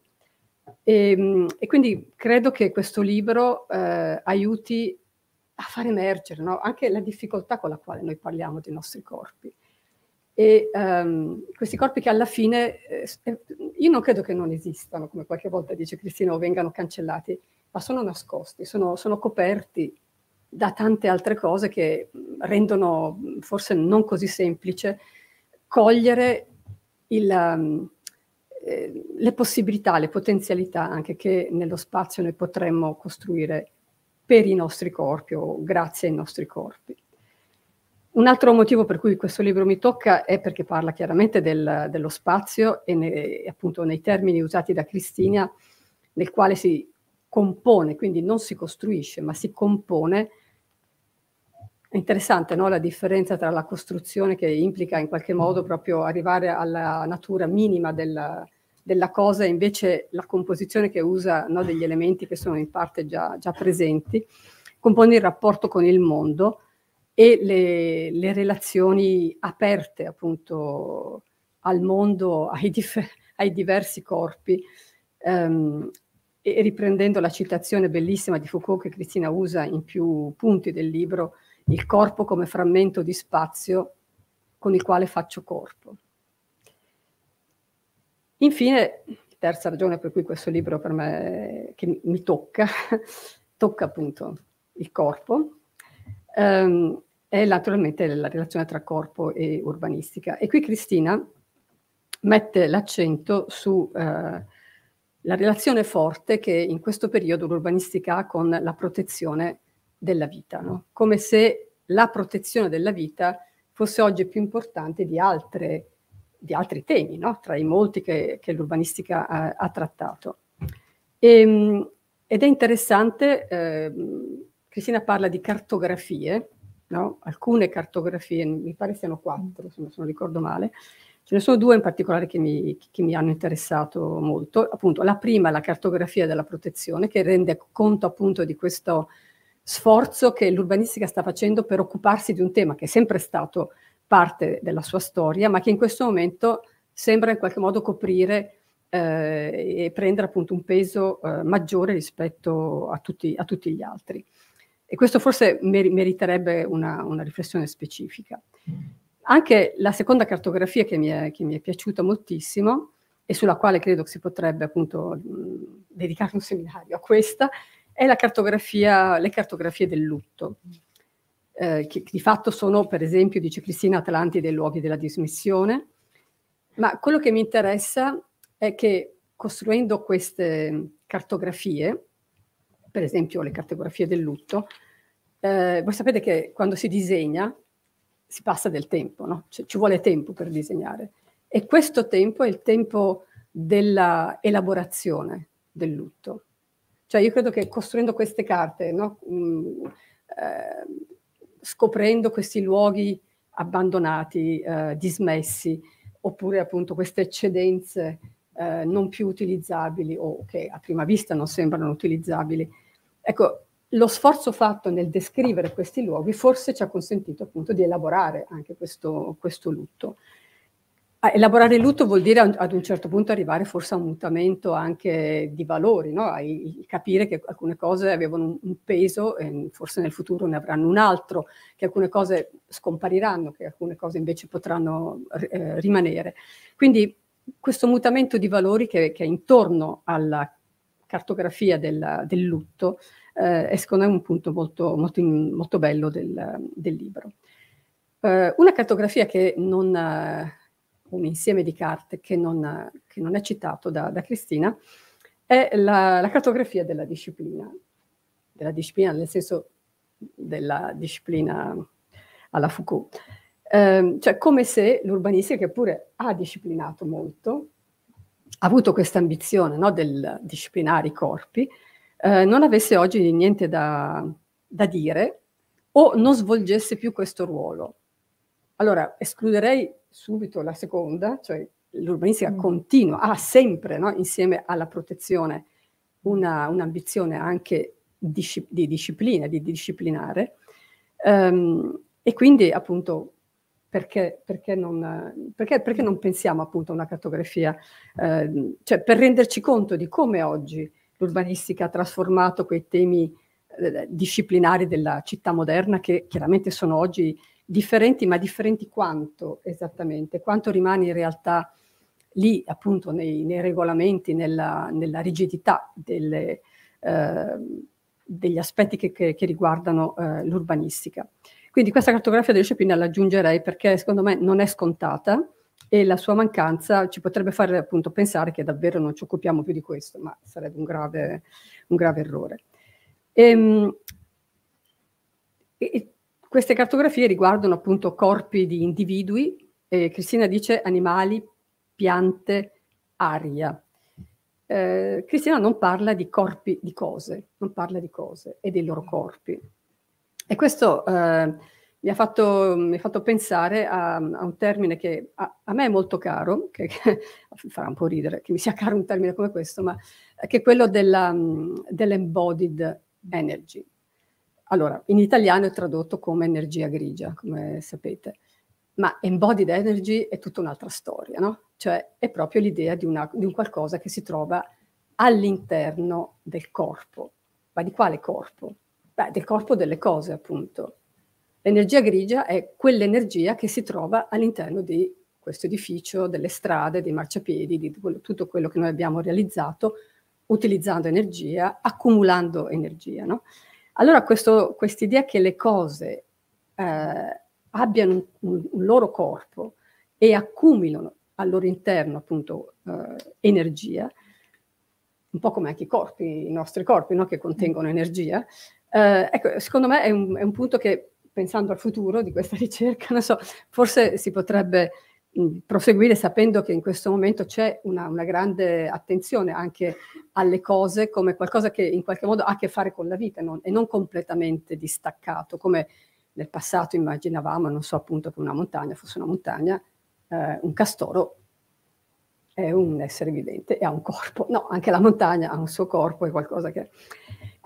E, ehm, e, quindi credo che questo libro eh, aiuti a far emergere no? anche la difficoltà con la quale noi parliamo dei nostri corpi. E um, questi corpi che alla fine, eh, io non credo che non esistano, come qualche volta dice Cristina, o vengano cancellati, ma sono nascosti, sono, sono coperti da tante altre cose che rendono forse non così semplice cogliere il, um, eh, le possibilità, le potenzialità anche che nello spazio noi potremmo costruire per i nostri corpi o grazie ai nostri corpi. Un altro motivo per cui questo libro mi tocca è perché parla chiaramente del, dello spazio e ne, appunto nei termini usati da Cristina, nel quale si compone, quindi non si costruisce, ma si compone. È interessante no? la differenza tra la costruzione che implica in qualche modo proprio arrivare alla natura minima del, della cosa e invece la composizione che usa no, degli elementi che sono in parte già, già, presenti, compone il rapporto con il mondo e le, le relazioni aperte appunto al mondo, ai, dif- ai diversi corpi. Um, e riprendendo la citazione bellissima di Foucault che Cristina usa in più punti del libro, il corpo come frammento di spazio con il quale faccio corpo. Infine, terza ragione per cui questo libro per me, che mi tocca, tocca appunto il corpo, ehm, è naturalmente la relazione tra corpo e urbanistica. E qui Cristina mette l'accento sulla eh, relazione forte che in questo periodo l'urbanistica ha con la protezione della vita, no? come se la protezione della vita fosse oggi più importante di altre di altri temi, no? tra i molti che, che l'urbanistica ha, ha trattato. E, ehm, ed è interessante, eh, Cristina parla di cartografie, no? alcune cartografie, mi pare siano quattro, se non ricordo male, ce ne sono due in particolare che mi, che mi hanno interessato molto. Appunto, la prima è la cartografia della protezione, che rende conto appunto di questo sforzo che l'urbanistica sta facendo per occuparsi di un tema che è sempre stato parte della sua storia, ma che in questo momento sembra in qualche modo coprire eh, e prendere appunto un peso eh, maggiore rispetto a tutti, a tutti, gli altri. E questo forse mer- meriterebbe una, una, riflessione specifica. Anche la seconda cartografia che mi, è, che mi, è, piaciuta moltissimo e sulla quale credo si potrebbe appunto mh, dedicare un seminario a questa, è la cartografia, le cartografie del lutto eh, che di fatto sono per esempio, dice Cristina Atlanti, dei luoghi della dismissione, ma quello che mi interessa è che costruendo queste cartografie, per esempio le cartografie del lutto, eh, voi sapete che quando si disegna si passa del tempo, no? cioè, ci vuole tempo per disegnare e questo tempo è il tempo della elaborazione del lutto. Cioè io credo che costruendo queste carte, no? mm, eh, scoprendo questi luoghi abbandonati, eh, dismessi, oppure appunto queste eccedenze eh, non più utilizzabili o che a prima vista non sembrano utilizzabili. Ecco, lo sforzo fatto nel descrivere questi luoghi forse ci ha consentito appunto di elaborare anche questo, questo lutto. Ah, elaborare il lutto vuol dire ad un certo punto arrivare forse a un mutamento anche di valori, no? capire che alcune cose avevano un peso e forse nel futuro ne avranno un altro, che alcune cose scompariranno, che alcune cose invece potranno eh, rimanere. Quindi questo mutamento di valori che, che è intorno alla cartografia del, del lutto eh, è secondo me un punto molto, molto, molto bello del, del libro. Eh, una cartografia che non un insieme di carte che non, che non è citato da, da Cristina, è la, la, cartografia della disciplina, della disciplina nel senso della disciplina alla Foucault. Eh, cioè come se l'urbanistica, che pure ha disciplinato molto, ha avuto questa ambizione no, del disciplinare i corpi, eh, non avesse oggi niente da, da dire o non svolgesse più questo ruolo. Allora, escluderei subito la seconda, cioè l'urbanistica mm. continua, ha sempre, no, insieme alla protezione, una, un'ambizione anche di, di disciplina, di, disciplinare. Um, e quindi appunto perché, perché, non, perché, perché, non, pensiamo appunto a una cartografia, eh, cioè per renderci conto di come oggi l'urbanistica ha trasformato quei temi eh, disciplinari della città moderna che chiaramente sono oggi differenti, ma differenti quanto esattamente, quanto rimane in realtà lì appunto nei, nei regolamenti, nella, nella rigidità delle, eh, degli aspetti che, che, che riguardano eh, l'urbanistica. Quindi questa cartografia delle discipline l'aggiungerei perché secondo me non è scontata e la sua mancanza ci potrebbe fare appunto pensare che davvero non ci occupiamo più di questo, ma sarebbe un grave, un grave errore. Ehm, e, queste cartografie riguardano appunto corpi di individui, e Cristina dice animali, piante, aria. Eh, Cristina non parla di corpi, di cose, non parla di cose e dei loro corpi. E questo eh, mi, ha fatto, mi, ha fatto, pensare a, a un termine che a, a, me è molto caro, che, che, farà un po' ridere che mi sia caro un termine come questo, ma che è quello della, mm, dell'embodied energy allora, in italiano è tradotto come energia grigia, come sapete, ma embodied energy è tutta un'altra storia, no? Cioè è proprio l'idea di, una, di un qualcosa che si trova all'interno del corpo. Ma di quale corpo? Beh, del corpo delle cose, appunto. L'energia grigia è quell'energia che si trova all'interno di questo edificio, delle strade, dei marciapiedi, di quello, tutto quello che noi abbiamo realizzato utilizzando energia, accumulando energia. No? Allora questa idea che le cose eh, abbiano un, un, loro corpo e accumulino al loro interno appunto eh, energia, un po' come anche i corpi, i nostri corpi no? che contengono energia, eh, ecco, secondo me è un, è un, punto che pensando al futuro di questa ricerca, so, forse si potrebbe Mm, proseguire sapendo che in questo momento c'è una, una, grande attenzione anche alle cose come qualcosa che in qualche modo ha a che fare con la vita non, e non completamente distaccato, come nel passato immaginavamo, non so appunto che una montagna fosse una montagna, eh, un castoro è un essere vivente e ha un corpo, no, anche la montagna ha un suo corpo, è qualcosa che...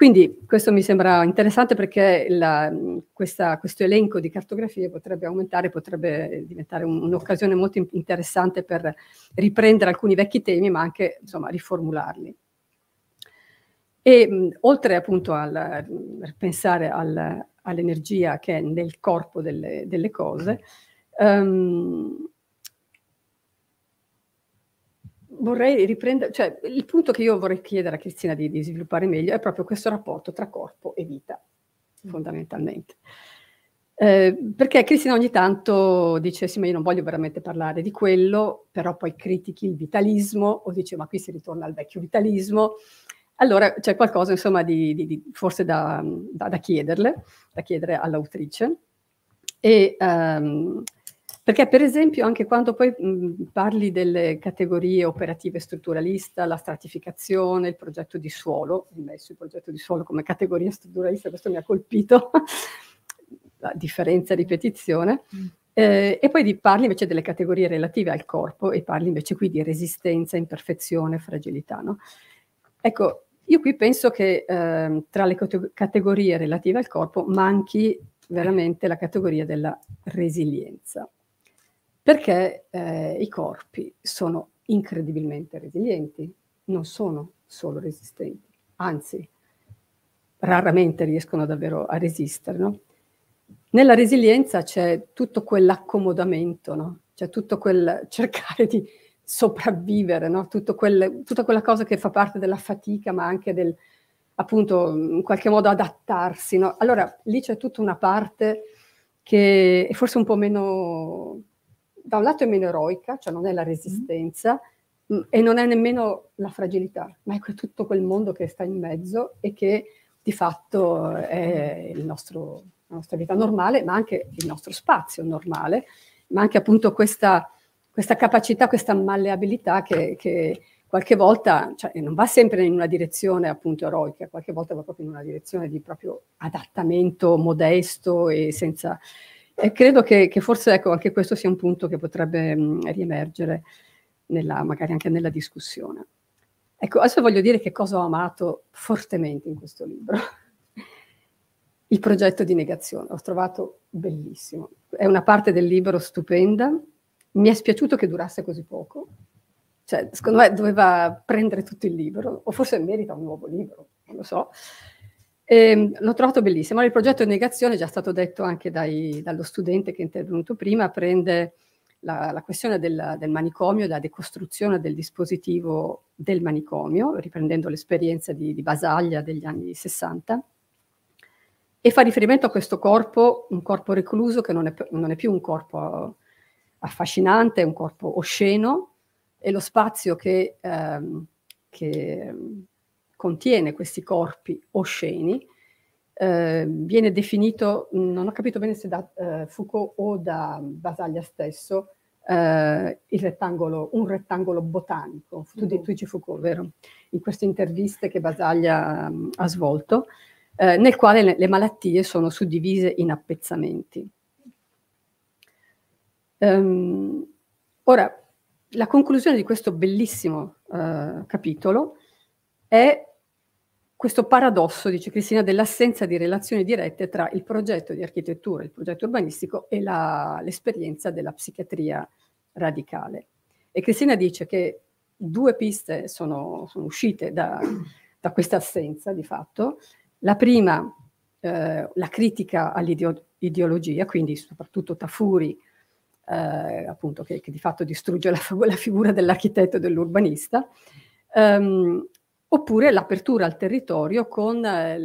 Quindi questo mi sembra interessante perché la, questa, questo elenco di cartografie potrebbe aumentare, potrebbe diventare un'occasione molto interessante per riprendere alcuni vecchi temi ma anche insomma, riformularli. E mh, oltre appunto a pensare al, all'energia che è nel corpo delle, delle cose, um, vorrei riprendere, cioè il punto che io vorrei chiedere a Cristina di, di sviluppare meglio è proprio questo rapporto tra corpo e vita, mm. fondamentalmente. Eh, perché Cristina ogni tanto dice sì ma io non voglio veramente parlare di quello, però poi critichi il vitalismo o dice ma qui si ritorna al vecchio vitalismo. Allora c'è qualcosa insomma di, di, di forse da, da, da, chiederle, da chiedere all'autrice. E, um, perché per esempio anche quando poi mh, mhmm, parli delle categorie operative strutturalista, la stratificazione, il progetto di suolo, messo il progetto di suolo come categoria strutturalista, questo mi ha colpito, la differenza ripetizione, mm. eh, e poi di, parli invece delle categorie relative al corpo e parli invece qui di resistenza, imperfezione, fragilità. No? Ecco, io qui penso che eh, tra le categorie relative al corpo manchi veramente la categoria della resilienza perché eh, i corpi sono incredibilmente resilienti, non sono solo resistenti, anzi raramente riescono davvero a resistere. No? Nella resilienza c'è tutto quell'accomodamento, no? c'è tutto quel cercare di sopravvivere, no? quel, tutta quella cosa che fa parte della fatica, ma anche del, appunto, in qualche modo adattarsi. Allora, lì c'è tutta una parte che è forse un po' meno da un lato è meno eroica, cioè non è la mm. resistenza, mm. mh, e non è nemmeno la fragilità, ma è tutto quel mondo che sta in mezzo e che di fatto eh, è nostro, la nostra vita normale, ma anche il nostro spazio normale, ma anche appunto questa, questa capacità, questa malleabilità che, che qualche volta cioè, non va sempre in una direzione appunto eroica, qualche volta va proprio in una direzione di proprio adattamento modesto e senza e credo che, che forse ecco, anche questo sia un punto che potrebbe mh, mm, riemergere nella, magari anche nella discussione. Ecco, adesso voglio dire che cosa ho amato fortemente in questo libro. Il progetto di negazione, l'ho trovato bellissimo. È una parte del libro stupenda. Mi è spiaciuto che durasse così poco. Cioè, secondo me doveva prendere tutto il libro, o forse merita un nuovo libro, non lo so. Ehm, l'ho trovato bellissimo. Il progetto Negazione, già stato detto anche dai, dallo studente che è intervenuto prima, prende la, la questione del, del manicomio, la decostruzione del dispositivo del manicomio, riprendendo l'esperienza di, di Basaglia degli anni 60, e fa riferimento a questo corpo, un corpo recluso che non è, non è più un corpo affascinante, è un corpo osceno, e lo spazio che, ehm, che contiene questi corpi osceni, eh, viene definito, non ho capito bene se da eh, Foucault o da Basaglia stesso, eh, rettangolo, un rettangolo botanico. Tu, mm-hmm. tu dici Foucault, vero? In queste interviste che Basaglia mh, mm, ha svolto, eh, nel quale le, le, malattie sono suddivise in appezzamenti. Um, ora, la conclusione di questo bellissimo eh, capitolo è questo paradosso, dice Cristina, dell'assenza di relazioni dirette tra il progetto di architettura, il progetto urbanistico e la, l'esperienza della psichiatria radicale. E Cristina dice che due piste sono, sono uscite da, da questa assenza di fatto. La prima, eh, la critica all'ideologia, quindi soprattutto Tafuri, eh, appunto, che, che, di fatto distrugge la, la figura dell'architetto e dell'urbanista, ehm, oppure l'apertura al territorio con eh,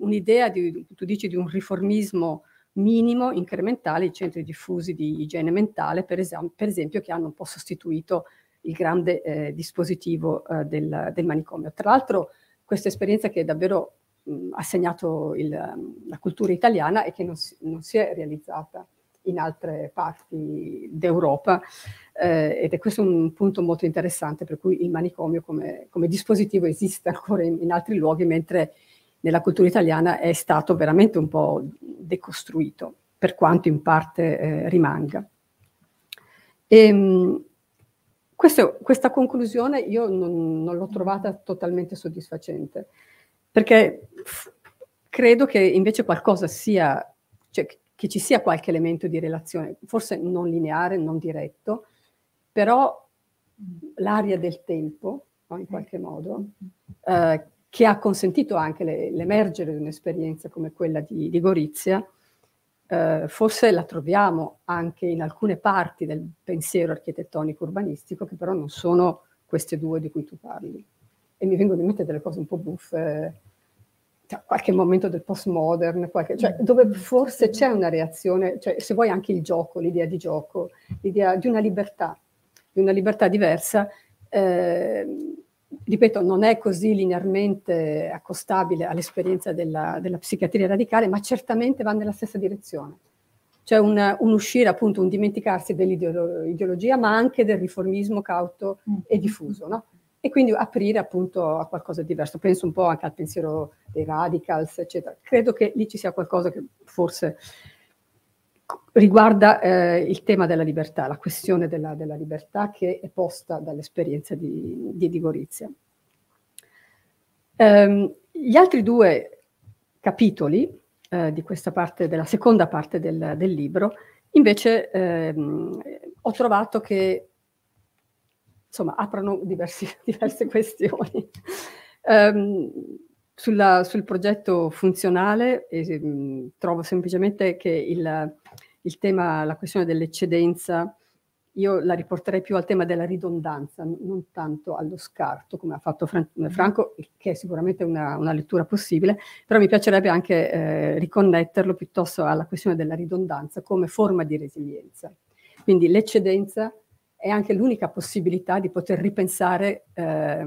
un'idea di, tu dici, di un riformismo minimo, incrementale, i centri diffusi di igiene mentale, per, esam- per esempio, che hanno un po' sostituito il grande eh, dispositivo eh, del, del, manicomio. Tra l'altro, questa esperienza che davvero mh, ha segnato il, la cultura italiana e che non si, non si è realizzata in altre parti d'Europa eh, ed è questo un punto molto interessante per cui il manicomio come, come dispositivo esiste ancora in, in, altri luoghi mentre nella cultura italiana è stato veramente un po' decostruito per quanto in parte eh, rimanga. E, ehm, questo, questa conclusione io non, non l'ho trovata totalmente soddisfacente perché credo che invece qualcosa sia, cioè, che ci sia qualche elemento di relazione, forse non lineare, non diretto, però l'aria del tempo, no, in qualche modo, mm-hmm. eh, che ha consentito anche l'emergere di un'esperienza come quella di, di Gorizia, eh, forse la troviamo anche in alcune parti del pensiero architettonico urbanistico, che però non sono queste due di cui tu parli. E mi vengono in mente delle cose un po' buffe cioè, qualche momento del postmodern, qualche, cioè, mm. dove forse c'è una reazione, cioè, se vuoi anche il gioco, l'idea di gioco, l'idea di una libertà, di una libertà diversa, eh, ripeto, non è così linearmente accostabile all'esperienza della, della, psichiatria radicale, ma certamente va nella stessa direzione. C'è un, un uscire, appunto, un dimenticarsi dell'ideologia, ma anche del riformismo cauto mm. e diffuso, no? e quindi aprire appunto a qualcosa di diverso. Penso un po' anche al pensiero dei radicals, eccetera. Credo che lì ci sia qualcosa che forse riguarda eh, il tema della libertà, la questione della, della libertà che è posta dall'esperienza di, di, di Gorizia. Ehm, gli altri due capitoli eh, di questa parte, della seconda parte del, del libro, invece ehm, ho trovato che insomma, aprono diversi, diverse questioni. Um, sulla, sul progetto funzionale eh, mh, mm, trovo semplicemente che il, il, tema, la questione dell'eccedenza, io la riporterei più al tema della ridondanza, non tanto allo scarto, come ha fatto mm-hmm. Franco, che è sicuramente una, una, lettura possibile, però mi piacerebbe anche eh, riconnetterlo piuttosto alla questione della ridondanza come forma di resilienza. Quindi l'eccedenza è anche l'unica possibilità di poter ripensare eh,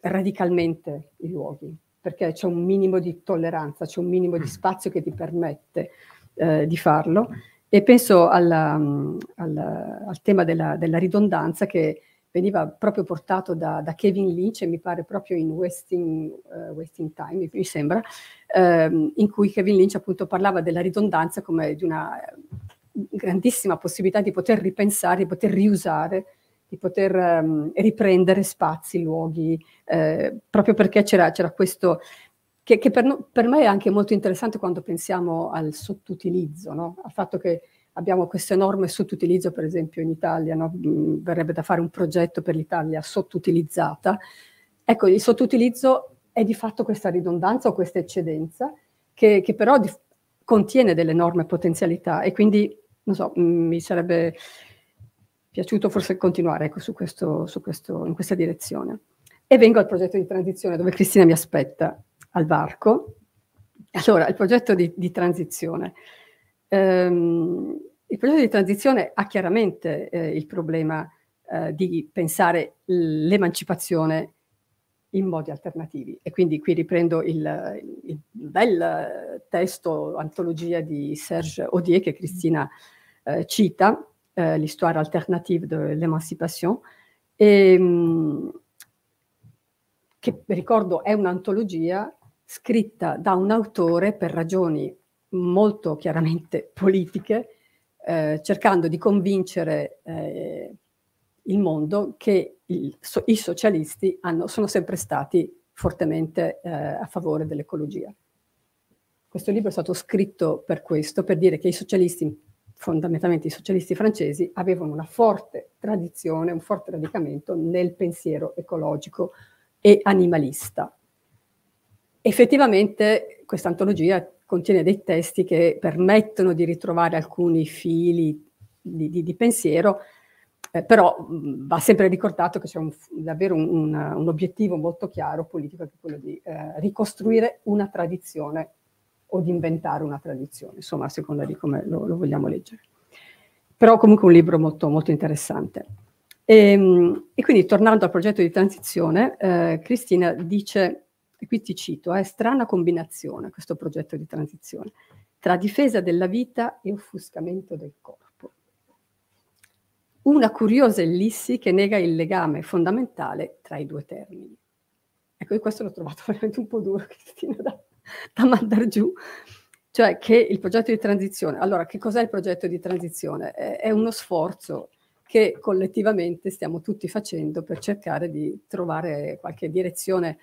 radicalmente i luoghi, perché c'è un minimo di tolleranza, c'è un minimo di mm. spazio che ti permette eh, di farlo. E penso alla, mm, alla, al tema della, della, ridondanza che veniva proprio portato da, da, Kevin Lynch, e mi pare proprio in Wasting, uh, eh, Wasting Time, mi sembra, ehm, in cui Kevin Lynch appunto parlava della ridondanza come di una grandissima possibilità di poter ripensare, di poter riusare, di poter um, riprendere spazi, luoghi, eh, proprio perché c'era, c'era questo, che, che per, no, per, me è anche molto interessante quando pensiamo al sottutilizzo, no? al fatto che abbiamo questo enorme sottutilizzo, per esempio in Italia, no? Mm, verrebbe da fare un progetto per l'Italia sottutilizzata. Ecco, il sottutilizzo è di fatto questa ridondanza o questa eccedenza che, che però di, contiene delle enorme potenzialità e quindi non so, mm, mi sarebbe piaciuto forse continuare ecco, su questo, su questo, in questa direzione. E vengo al progetto di transizione dove Cristina mi aspetta, al varco. Allora, il progetto di, di transizione. Ehm, il progetto di transizione ha chiaramente eh, il problema eh, di pensare l'emancipazione in modi alternativi. E quindi qui riprendo il, il bel eh, testo, antologia di Serge Odier che Cristina eh, cita eh, l'histoire alternative de l'émancipation, mm, che ricordo è un'antologia scritta da un autore per ragioni molto chiaramente politiche, eh, cercando di convincere eh, il mondo che il, so, i socialisti hanno, sono sempre stati fortemente eh, a favore dell'ecologia. Questo libro è stato scritto per questo, per dire che i socialisti fondamentalmente i socialisti francesi avevano una forte tradizione, un forte radicamento nel pensiero ecologico e animalista. Effettivamente questa antologia contiene dei testi che permettono di ritrovare alcuni fili di, di, di pensiero, eh, però mh, va sempre ricordato che c'è un, davvero un, un, un, obiettivo molto chiaro politico che è quello di eh, ricostruire una tradizione o di inventare una tradizione, insomma a seconda di come lo, lo vogliamo leggere. Però comunque un libro molto, molto interessante. E, ehm, e, quindi tornando al progetto di transizione, eh, Cristina dice, e qui ti cito, è eh, strana combinazione questo progetto di transizione, tra difesa della vita e offuscamento del corpo. Una curiosa ellissi che nega il legame fondamentale tra i due termini. Ecco, io questo l'ho trovato veramente un po' duro, Cristina, da, da mandare giù, cioè che il progetto di transizione, allora che cos'è il progetto di transizione? È, è uno sforzo che collettivamente stiamo tutti facendo per cercare di trovare qualche direzione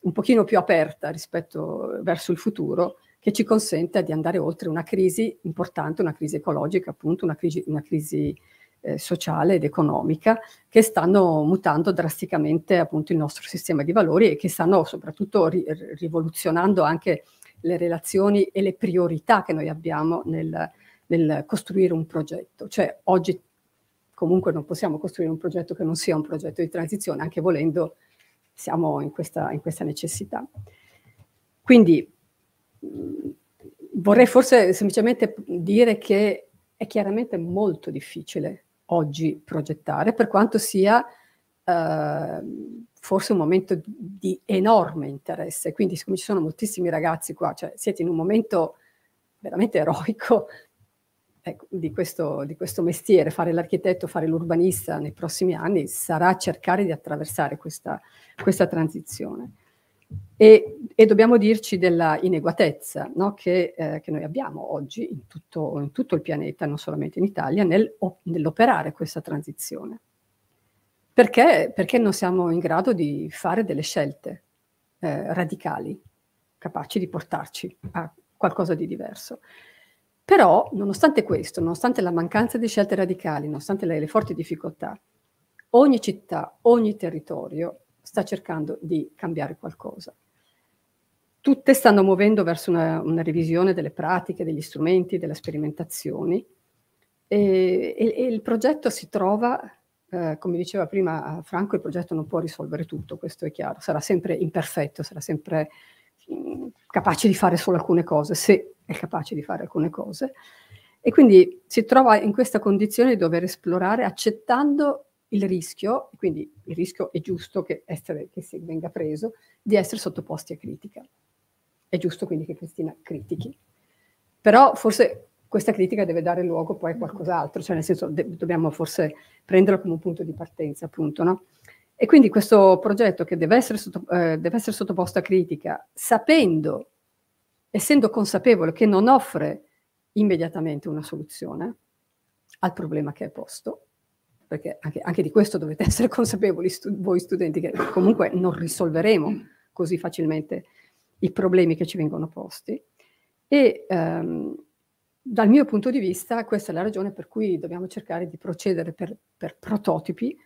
un pochino più aperta rispetto verso il futuro che ci consenta di andare oltre una crisi importante, una crisi ecologica appunto, una crisi, una crisi eh, sociale ed economica che stanno mutando drasticamente appunto il nostro sistema di valori e che stanno soprattutto ri- rivoluzionando anche le relazioni e le priorità che noi abbiamo nel, nel costruire un progetto. Cioè oggi comunque non possiamo costruire un progetto che non sia un progetto di transizione, anche volendo siamo in questa, in questa necessità. Quindi mm, vorrei forse semplicemente dire che è chiaramente molto difficile oggi progettare, per quanto sia eh, forse un momento di enorme interesse. Quindi, siccome ci sono moltissimi ragazzi qua, cioè siete in un momento veramente eroico ecco, di, questo, di, questo, mestiere, fare l'architetto, fare l'urbanista nei prossimi anni, sarà cercare di attraversare questa, questa transizione. E, e dobbiamo dirci della ineguatezza no? che, eh, che, noi abbiamo oggi in tutto, in tutto, il pianeta, non solamente in Italia, nel, nell'operare questa transizione. Perché? Perché non siamo in grado di fare delle scelte eh, radicali, capaci di portarci a qualcosa di diverso. Però, nonostante questo, nonostante la mancanza di scelte radicali, nonostante le, le forti difficoltà, ogni città, ogni territorio sta cercando di cambiare qualcosa. Tutte stanno muovendo verso una, una revisione delle pratiche, degli strumenti, delle sperimentazioni e, e, e il progetto si trova, eh, come diceva prima Franco, il progetto non può risolvere tutto, questo è chiaro, sarà sempre imperfetto, sarà sempre mm, capace di fare solo alcune cose, se è capace di fare alcune cose. E quindi si trova in questa condizione di dover esplorare accettando il rischio, quindi il rischio è giusto che, essere, che venga preso, di essere sottoposti a critica. È giusto quindi che Cristina critichi. Però forse questa critica deve dare luogo poi a qualcos'altro, cioè nel senso de- dobbiamo forse prenderla come un punto di partenza, appunto, no? E quindi questo progetto che deve essere, sotto, eh, deve essere sottoposto a critica, sapendo, essendo consapevole che non offre immediatamente una soluzione al problema che è posto, perché anche, anche di questo dovete essere consapevoli stu- voi studenti, che comunque non risolveremo mm. così facilmente i problemi che ci vengono posti. E ehm, dal mio punto di vista questa è la ragione per cui dobbiamo cercare di procedere per, per prototipi,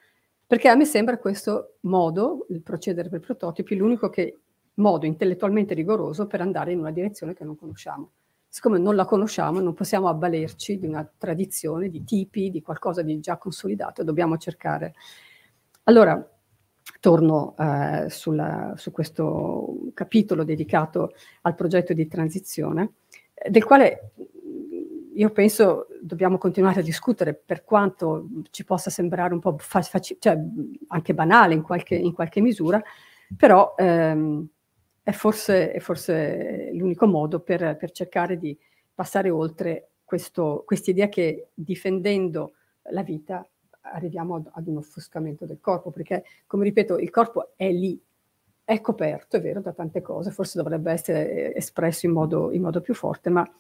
perché a me sembra questo modo, il procedere per prototipi, l'unico che, modo intellettualmente rigoroso per andare in una direzione che non conosciamo siccome non la conosciamo, non possiamo avvalerci di una tradizione, di tipi, di qualcosa di già consolidato, dobbiamo cercare. Allora, torno eh, sulla, su questo capitolo dedicato al progetto di transizione, eh, del quale mm, io penso dobbiamo continuare a discutere per quanto ci possa sembrare un po' cioè, anche banale in qualche, in qualche misura, però ehm, è forse, è forse l'unico modo per, per, cercare di passare oltre questa idea che difendendo la vita arriviamo ad, ad, un offuscamento del corpo, perché come ripeto il corpo è lì, è coperto, è vero, da tante cose, forse dovrebbe essere eh, espresso in modo, in modo più forte, ma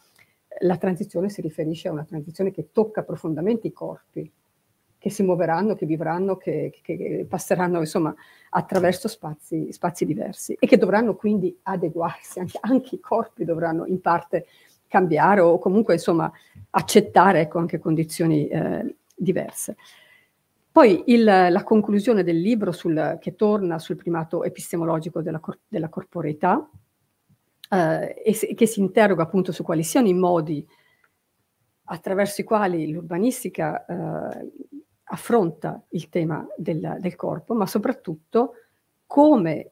la transizione si riferisce a una transizione che tocca profondamente i corpi, che si muoveranno, che vivranno, che, che, passeranno insomma, attraverso spazi, spazi, diversi e che dovranno quindi adeguarsi, anche, anche, i corpi dovranno in parte cambiare o comunque insomma, accettare ecco, anche condizioni eh, diverse. Poi il, la conclusione del libro sul, che torna sul primato epistemologico della, cor, della corporeità eh, e se, che si interroga appunto su quali siano i modi attraverso i quali l'urbanistica eh, affronta il tema del, del corpo, ma soprattutto come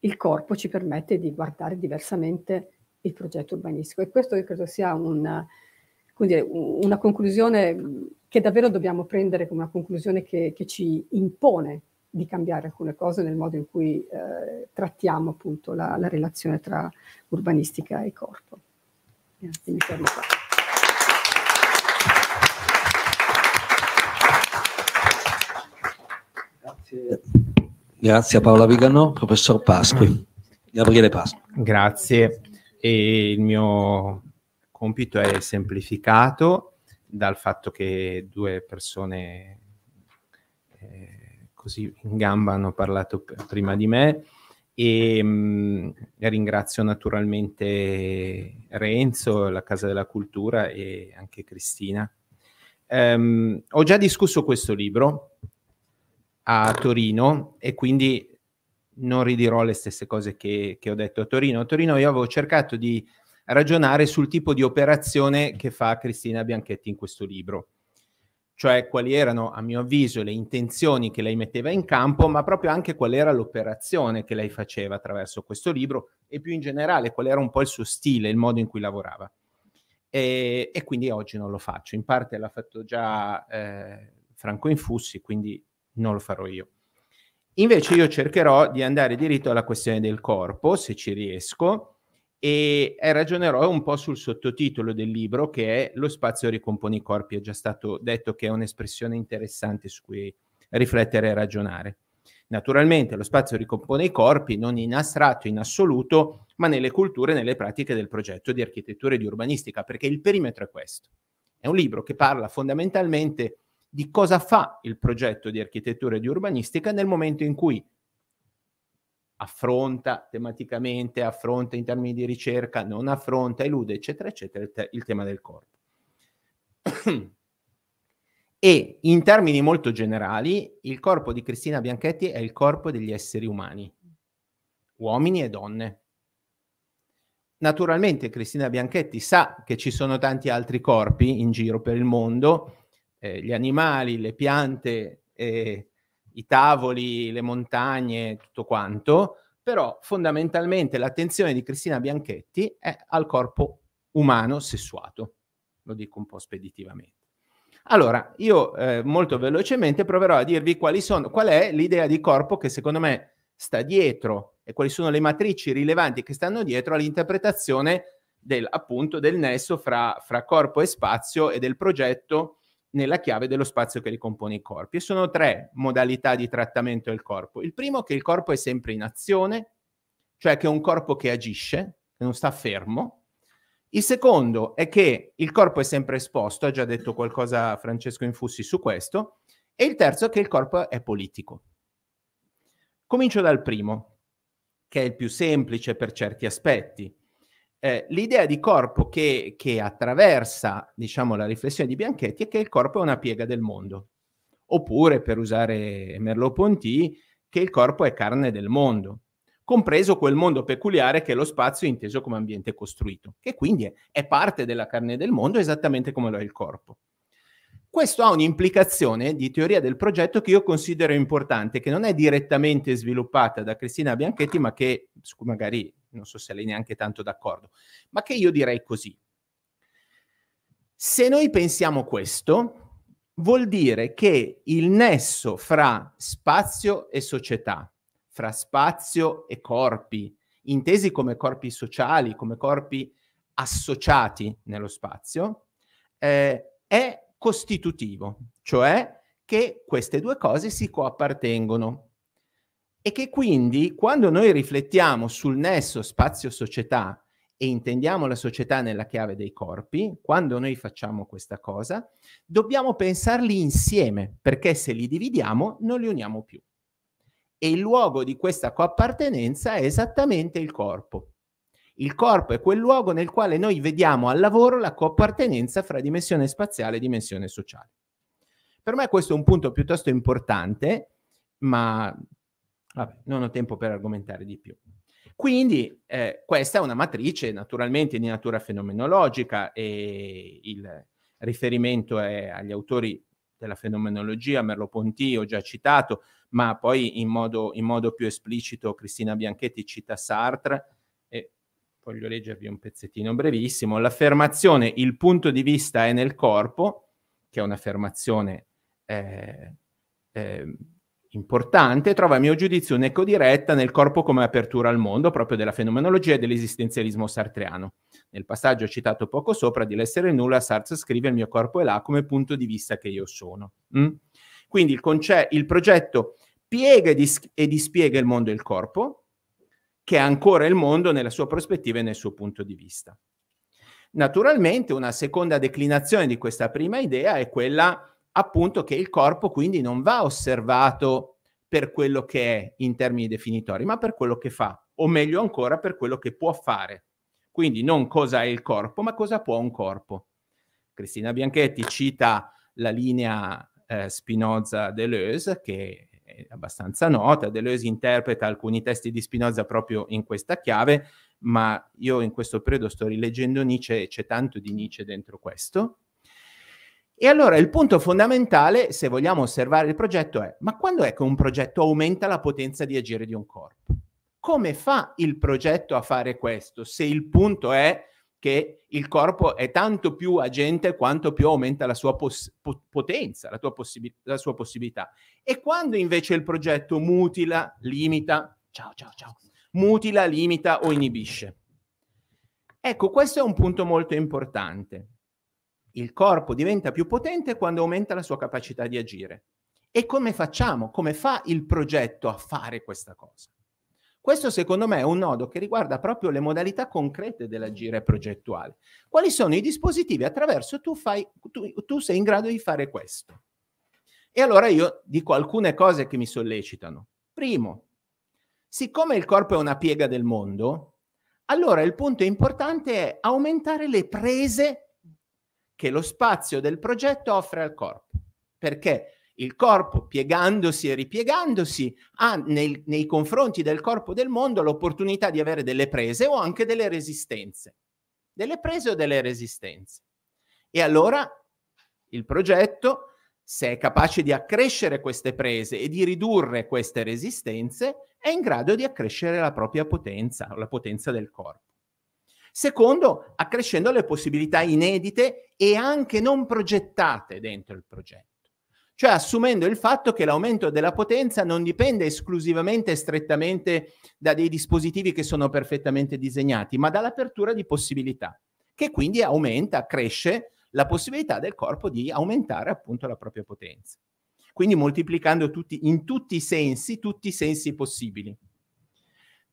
il corpo ci permette di guardare diversamente il progetto urbanistico. E questo io credo sia una, dire, una conclusione che davvero dobbiamo prendere come una conclusione che, che, ci impone di cambiare alcune cose nel modo in cui eh, trattiamo appunto la, la, relazione tra urbanistica e corpo. Grazie, mi fermo qua. Grazie. Grazie a Paola Viganò, professor Pasqui, Gabriele Pasqui. Grazie. E il mio compito è semplificato dal fatto che due persone eh, così in gamba hanno parlato prima di me e mh, mm, ringrazio naturalmente Renzo, la Casa della Cultura e anche Cristina. Um, ho già discusso questo libro a Torino e quindi non ridirò le stesse cose che, che ho detto a Torino. A Torino io avevo cercato di ragionare sul tipo di operazione che fa Cristina Bianchetti in questo libro, cioè quali erano a mio avviso le intenzioni che lei metteva in campo, ma proprio anche qual era l'operazione che lei faceva attraverso questo libro e più in generale qual era un po' il suo stile, il modo in cui lavorava. E, e quindi oggi non lo faccio, in parte l'ha fatto già eh, Franco Infussi, quindi non lo farò io. Invece io cercherò di andare diritto alla questione del corpo, se ci riesco, e ragionerò un po' sul sottotitolo del libro che è Lo spazio ricompone i corpi. È già stato detto che è un'espressione interessante su cui riflettere e ragionare. Naturalmente lo spazio ricompone i corpi non in astratto, in assoluto, ma nelle culture e nelle pratiche del progetto di architettura e di urbanistica, perché il perimetro è questo. È un libro che parla fondamentalmente di cosa fa il progetto di architettura e di urbanistica nel momento in cui affronta tematicamente, affronta in termini di ricerca, non affronta, elude, eccetera, eccetera, il, te- il tema del corpo. e in termini molto generali, il corpo di Cristina Bianchetti è il corpo degli esseri umani, uomini e donne. Naturalmente Cristina Bianchetti sa che ci sono tanti altri corpi in giro per il mondo, eh, gli animali, le piante, eh, i tavoli, le montagne, tutto quanto, però fondamentalmente l'attenzione di Cristina Bianchetti è al corpo umano sessuato, lo dico un po' speditivamente. Allora, io eh, molto velocemente proverò a dirvi sono, qual è l'idea di corpo che secondo me sta dietro e quali sono le matrici rilevanti che stanno dietro all'interpretazione del, appunto, del nesso fra, fra corpo e spazio e del progetto nella chiave dello spazio che li compone i corpi. E sono tre modalità di trattamento del corpo. Il primo è che il corpo è sempre in azione, cioè che è un corpo che agisce, che non sta fermo. Il secondo è che il corpo è sempre esposto, ha già detto qualcosa Francesco Infussi su questo. E il terzo è che il corpo è politico. Comincio dal primo, che è il più semplice per certi aspetti eh, l'idea di corpo che, che attraversa diciamo, la riflessione di Bianchetti è che il corpo è una piega del mondo, oppure per usare Merleau-Ponty, che il corpo è carne del mondo, compreso quel mondo peculiare che è lo spazio inteso come ambiente costruito, che quindi è parte della carne del mondo esattamente come lo è il corpo. Questo ha un'implicazione di teoria del progetto che io considero importante, che non è direttamente sviluppata da Cristina Bianchetti, ma che, magari non so se lei neanche tanto d'accordo, ma che io direi così. Se noi pensiamo questo, vuol dire che il nesso fra spazio e società, fra spazio e corpi, intesi come corpi sociali, come corpi associati nello spazio, eh, è costitutivo, cioè che queste due cose si coappartengono e che quindi quando noi riflettiamo sul nesso spazio-società e intendiamo la società nella chiave dei corpi, quando noi facciamo questa cosa, dobbiamo pensarli insieme, perché se li dividiamo non li uniamo più. E il luogo di questa coappartenenza è esattamente il corpo. Il corpo è quel luogo nel quale noi vediamo al lavoro la coappartenenza fra dimensione spaziale e dimensione sociale. Per me questo è un punto piuttosto importante, ma Vabbè, non ho tempo per argomentare di più. Quindi eh, questa è una matrice naturalmente di natura fenomenologica e il riferimento è agli autori della fenomenologia, Merleau-Ponty, ho già citato, ma poi in modo, in modo più esplicito Cristina Bianchetti cita Sartre e voglio leggervi un pezzettino brevissimo. L'affermazione il punto di vista è nel corpo, che è un'affermazione eh, eh, importante, trova a mio giudizio un'eco diretta nel corpo come apertura al mondo proprio della fenomenologia e dell'esistenzialismo sartreano. Nel passaggio citato poco sopra di l'essere nulla, Sartre scrive il mio corpo è là come punto di vista che io sono. Mm? Quindi il, conce- il progetto piega e, dis- e dispiega il mondo e il corpo, che è ancora il mondo nella sua prospettiva e nel suo punto di vista. Naturalmente una seconda declinazione di questa prima idea è quella appunto che il corpo quindi non va osservato per quello che è in termini definitori, ma per quello che fa, o meglio ancora per quello che può fare. Quindi non cosa è il corpo, ma cosa può un corpo. Cristina Bianchetti cita la linea eh, Spinoza-Deleuze, che è abbastanza nota. Deleuze interpreta alcuni testi di Spinoza proprio in questa chiave, ma io in questo periodo sto rileggendo Nietzsche e c'è tanto di Nietzsche dentro questo. E allora il punto fondamentale, se vogliamo osservare il progetto, è ma quando è che un progetto aumenta la potenza di agire di un corpo? Come fa il progetto a fare questo se il punto è che il corpo è tanto più agente quanto più aumenta la sua pos- potenza, la, possib- la sua possibilità? E quando invece il progetto mutila, limita, ciao ciao ciao, mutila, limita o inibisce? Ecco, questo è un punto molto importante il corpo diventa più potente quando aumenta la sua capacità di agire. E come facciamo? Come fa il progetto a fare questa cosa? Questo secondo me è un nodo che riguarda proprio le modalità concrete dell'agire progettuale. Quali sono i dispositivi attraverso tu, fai, tu, tu sei in grado di fare questo? E allora io dico alcune cose che mi sollecitano. Primo, siccome il corpo è una piega del mondo, allora il punto importante è aumentare le prese che lo spazio del progetto offre al corpo, perché il corpo, piegandosi e ripiegandosi, ha nel, nei confronti del corpo del mondo l'opportunità di avere delle prese o anche delle resistenze. Delle prese o delle resistenze. E allora il progetto, se è capace di accrescere queste prese e di ridurre queste resistenze, è in grado di accrescere la propria potenza, la potenza del corpo. Secondo, accrescendo le possibilità inedite e anche non progettate dentro il progetto, cioè assumendo il fatto che l'aumento della potenza non dipende esclusivamente e strettamente da dei dispositivi che sono perfettamente disegnati, ma dall'apertura di possibilità, che quindi aumenta, cresce la possibilità del corpo di aumentare appunto la propria potenza. Quindi moltiplicando tutti, in tutti i sensi, tutti i sensi possibili.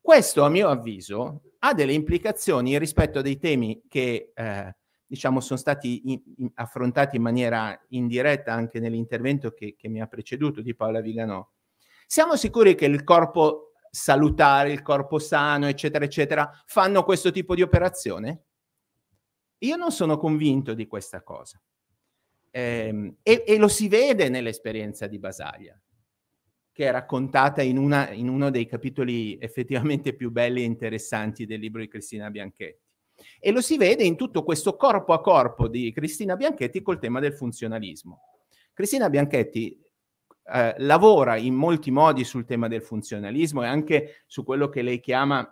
Questo, a mio avviso, ha delle implicazioni rispetto a dei temi che eh, diciamo, sono stati in, in, affrontati in maniera indiretta anche nell'intervento che, che mi ha preceduto di Paola Viganò. Siamo sicuri che il corpo salutare, il corpo sano, eccetera, eccetera, fanno questo tipo di operazione? Io non sono convinto di questa cosa. Ehm, e, e, lo si vede nell'esperienza di Basaglia che è raccontata in, una, in, uno dei capitoli effettivamente più belli e interessanti del libro di Cristina Bianchetti. E lo si vede in tutto questo corpo a corpo di Cristina Bianchetti col tema del funzionalismo. Cristina Bianchetti eh, lavora in molti modi sul tema del funzionalismo e anche su quello che lei chiama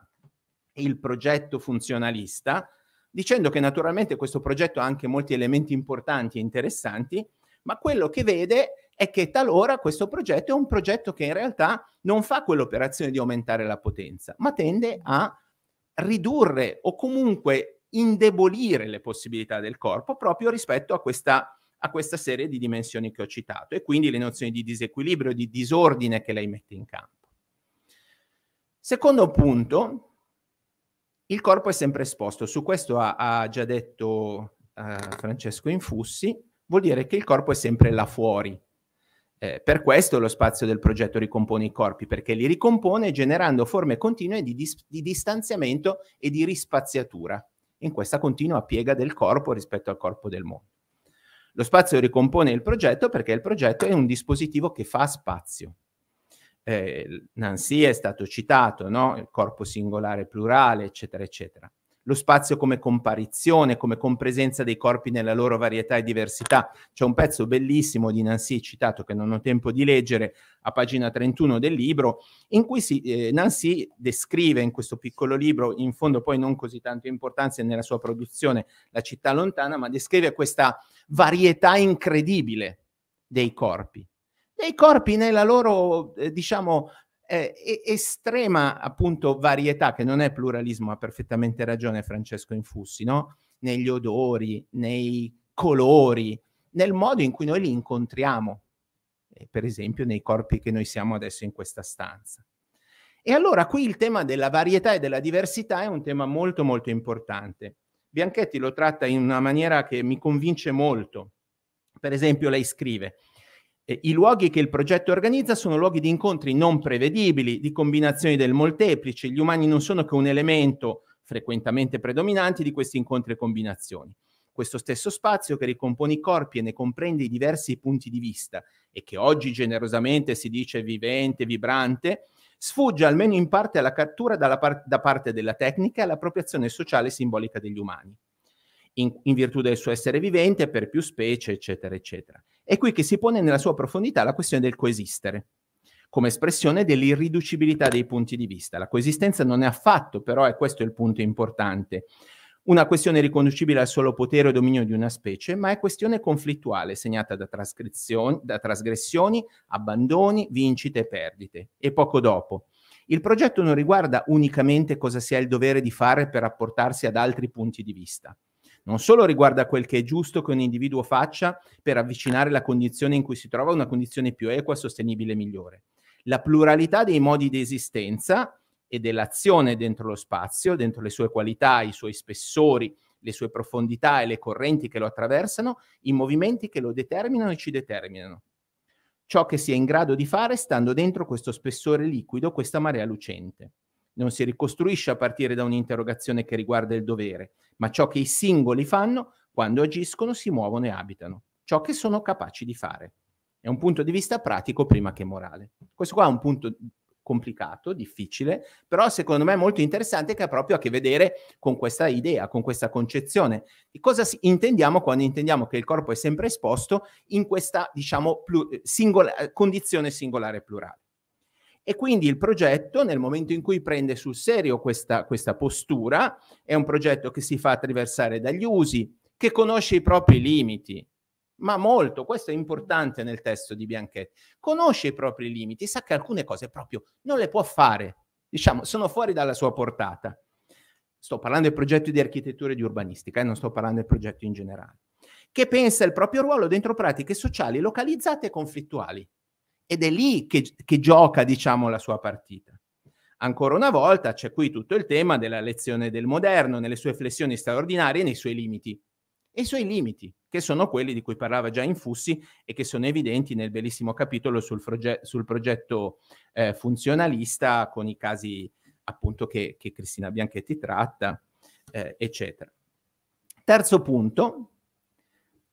il progetto funzionalista, dicendo che naturalmente questo progetto ha anche molti elementi importanti e interessanti, ma quello che vede è che talora questo progetto è un progetto che in realtà non fa quell'operazione di aumentare la potenza, ma tende a ridurre o comunque indebolire le possibilità del corpo proprio rispetto a questa, a questa serie di dimensioni che ho citato e quindi le nozioni di disequilibrio, di disordine che lei mette in campo. Secondo punto, il corpo è sempre esposto, su questo ha, ha già detto eh, Francesco Infussi, vuol dire che il corpo è sempre là fuori. Eh, per questo lo spazio del progetto ricompone i corpi, perché li ricompone generando forme continue di, dis- di distanziamento e di rispaziatura, in questa continua piega del corpo rispetto al corpo del mondo. Lo spazio ricompone il progetto perché il progetto è un dispositivo che fa spazio. Eh, Nancy è stato citato, no? il corpo singolare plurale, eccetera, eccetera lo spazio come comparizione, come compresenza dei corpi nella loro varietà e diversità. C'è un pezzo bellissimo di Nancy, citato che non ho tempo di leggere, a pagina 31 del libro, in cui si, eh, Nancy descrive in questo piccolo libro, in fondo poi non così tanto importanza nella sua produzione, La città lontana, ma descrive questa varietà incredibile dei corpi dei corpi nella loro, eh, diciamo, eh, estrema appunto varietà, che non è pluralismo, ha perfettamente ragione Francesco Infussi, no? negli odori, nei colori, nel modo in cui noi li incontriamo, eh, per esempio nei corpi che noi siamo adesso in questa stanza. E allora qui il tema della varietà e della diversità è un tema molto molto importante. Bianchetti lo tratta in una maniera che mi convince molto. Per esempio lei scrive, i luoghi che il progetto organizza sono luoghi di incontri non prevedibili, di combinazioni del molteplice. Gli umani non sono che un elemento frequentemente predominante di questi incontri e combinazioni. Questo stesso spazio che ricompone i corpi e ne comprende i diversi punti di vista e che oggi generosamente si dice vivente, vibrante, sfugge almeno in parte alla cattura par- da parte della tecnica e all'appropriazione sociale e simbolica degli umani in, in virtù del suo essere vivente, per più specie, eccetera, eccetera. È qui che si pone nella sua profondità la questione del coesistere come espressione dell'irriducibilità dei punti di vista. La coesistenza non è affatto, però, è questo il punto importante, una questione riconducibile al solo potere o dominio di una specie, ma è questione conflittuale, segnata da, da trasgressioni, abbandoni, vincite e perdite. E poco dopo. Il progetto non riguarda unicamente cosa si ha il dovere di fare per rapportarsi ad altri punti di vista, non solo riguarda quel che è giusto che un individuo faccia per avvicinare la condizione in cui si trova a una condizione più equa, sostenibile e migliore. La pluralità dei modi di esistenza e dell'azione dentro lo spazio, dentro le sue qualità, i suoi spessori, le sue profondità e le correnti che lo attraversano, i movimenti che lo determinano e ci determinano. Ciò che si è in grado di fare stando dentro questo spessore liquido, questa marea lucente non si ricostruisce a partire da un'interrogazione che riguarda il dovere, ma ciò che i singoli fanno quando agiscono, si muovono e abitano, ciò che sono capaci di fare. È un punto di vista pratico prima che morale. Questo qua è un punto complicato, difficile, però secondo me molto interessante che ha proprio a che vedere con questa idea, con questa concezione. Di cosa intendiamo quando intendiamo che il corpo è sempre esposto in questa, diciamo, eh, singola- eh, condizione singolare e plurale. E quindi il progetto, nel momento in cui prende sul serio questa, questa postura, è un progetto che si fa attraversare dagli usi, che conosce i propri limiti, ma molto, questo è importante nel testo di Bianchetti, conosce i propri limiti, sa che alcune cose proprio non le può fare, diciamo, sono fuori dalla sua portata. Sto parlando del progetto di architettura e di urbanistica, eh, non sto parlando del progetto in generale, che pensa il proprio ruolo dentro pratiche sociali localizzate e conflittuali ed è lì che, che gioca, diciamo, la sua partita. Ancora una volta c'è qui tutto il tema della lezione del moderno, nelle sue flessioni straordinarie e nei suoi limiti. E i suoi limiti, che sono quelli di cui parlava già Infussi e che sono evidenti nel bellissimo capitolo sul, proge- sul progetto eh, funzionalista con i casi appunto che, che Cristina Bianchetti tratta, eh, eccetera. Terzo punto,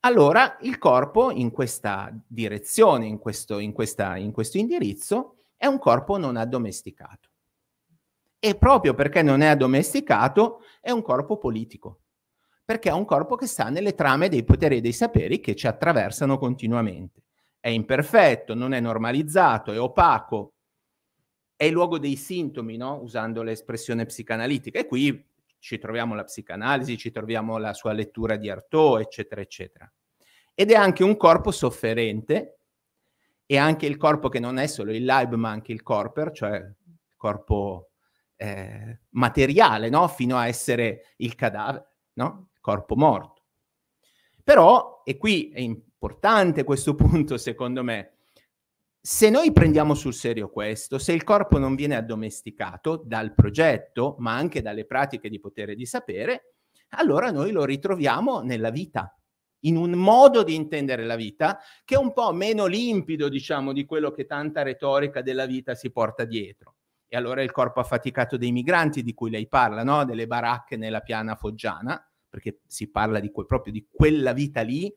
allora il corpo in questa direzione, in questo, in questa, in questo indirizzo, è un corpo non addomesticato. E proprio perché non è addomesticato, è un corpo politico, perché è un corpo che sta nelle trame dei poteri e dei saperi che ci attraversano continuamente. È imperfetto, non è normalizzato, è opaco, è il luogo dei sintomi, no? usando l'espressione psicanalitica. E qui ci troviamo la psicanalisi, ci troviamo la sua lettura di Artaud, eccetera, eccetera. Ed è anche un corpo sofferente, e anche il corpo che non è solo il live, ma anche il corper, cioè il corpo eh, materiale, no? fino a essere il cadavere, no? il corpo morto. Però, e qui è importante questo punto secondo me, se noi prendiamo sul serio questo, se il corpo non viene addomesticato dal progetto, ma anche dalle pratiche di potere di sapere, allora noi lo ritroviamo nella vita, in un modo di intendere la vita che è un po' meno limpido, diciamo, di quello che tanta retorica della vita si porta dietro. E allora il corpo affaticato dei migranti di cui lei parla, no? delle baracche nella piana foggiana, perché si parla di que- proprio di quella vita lì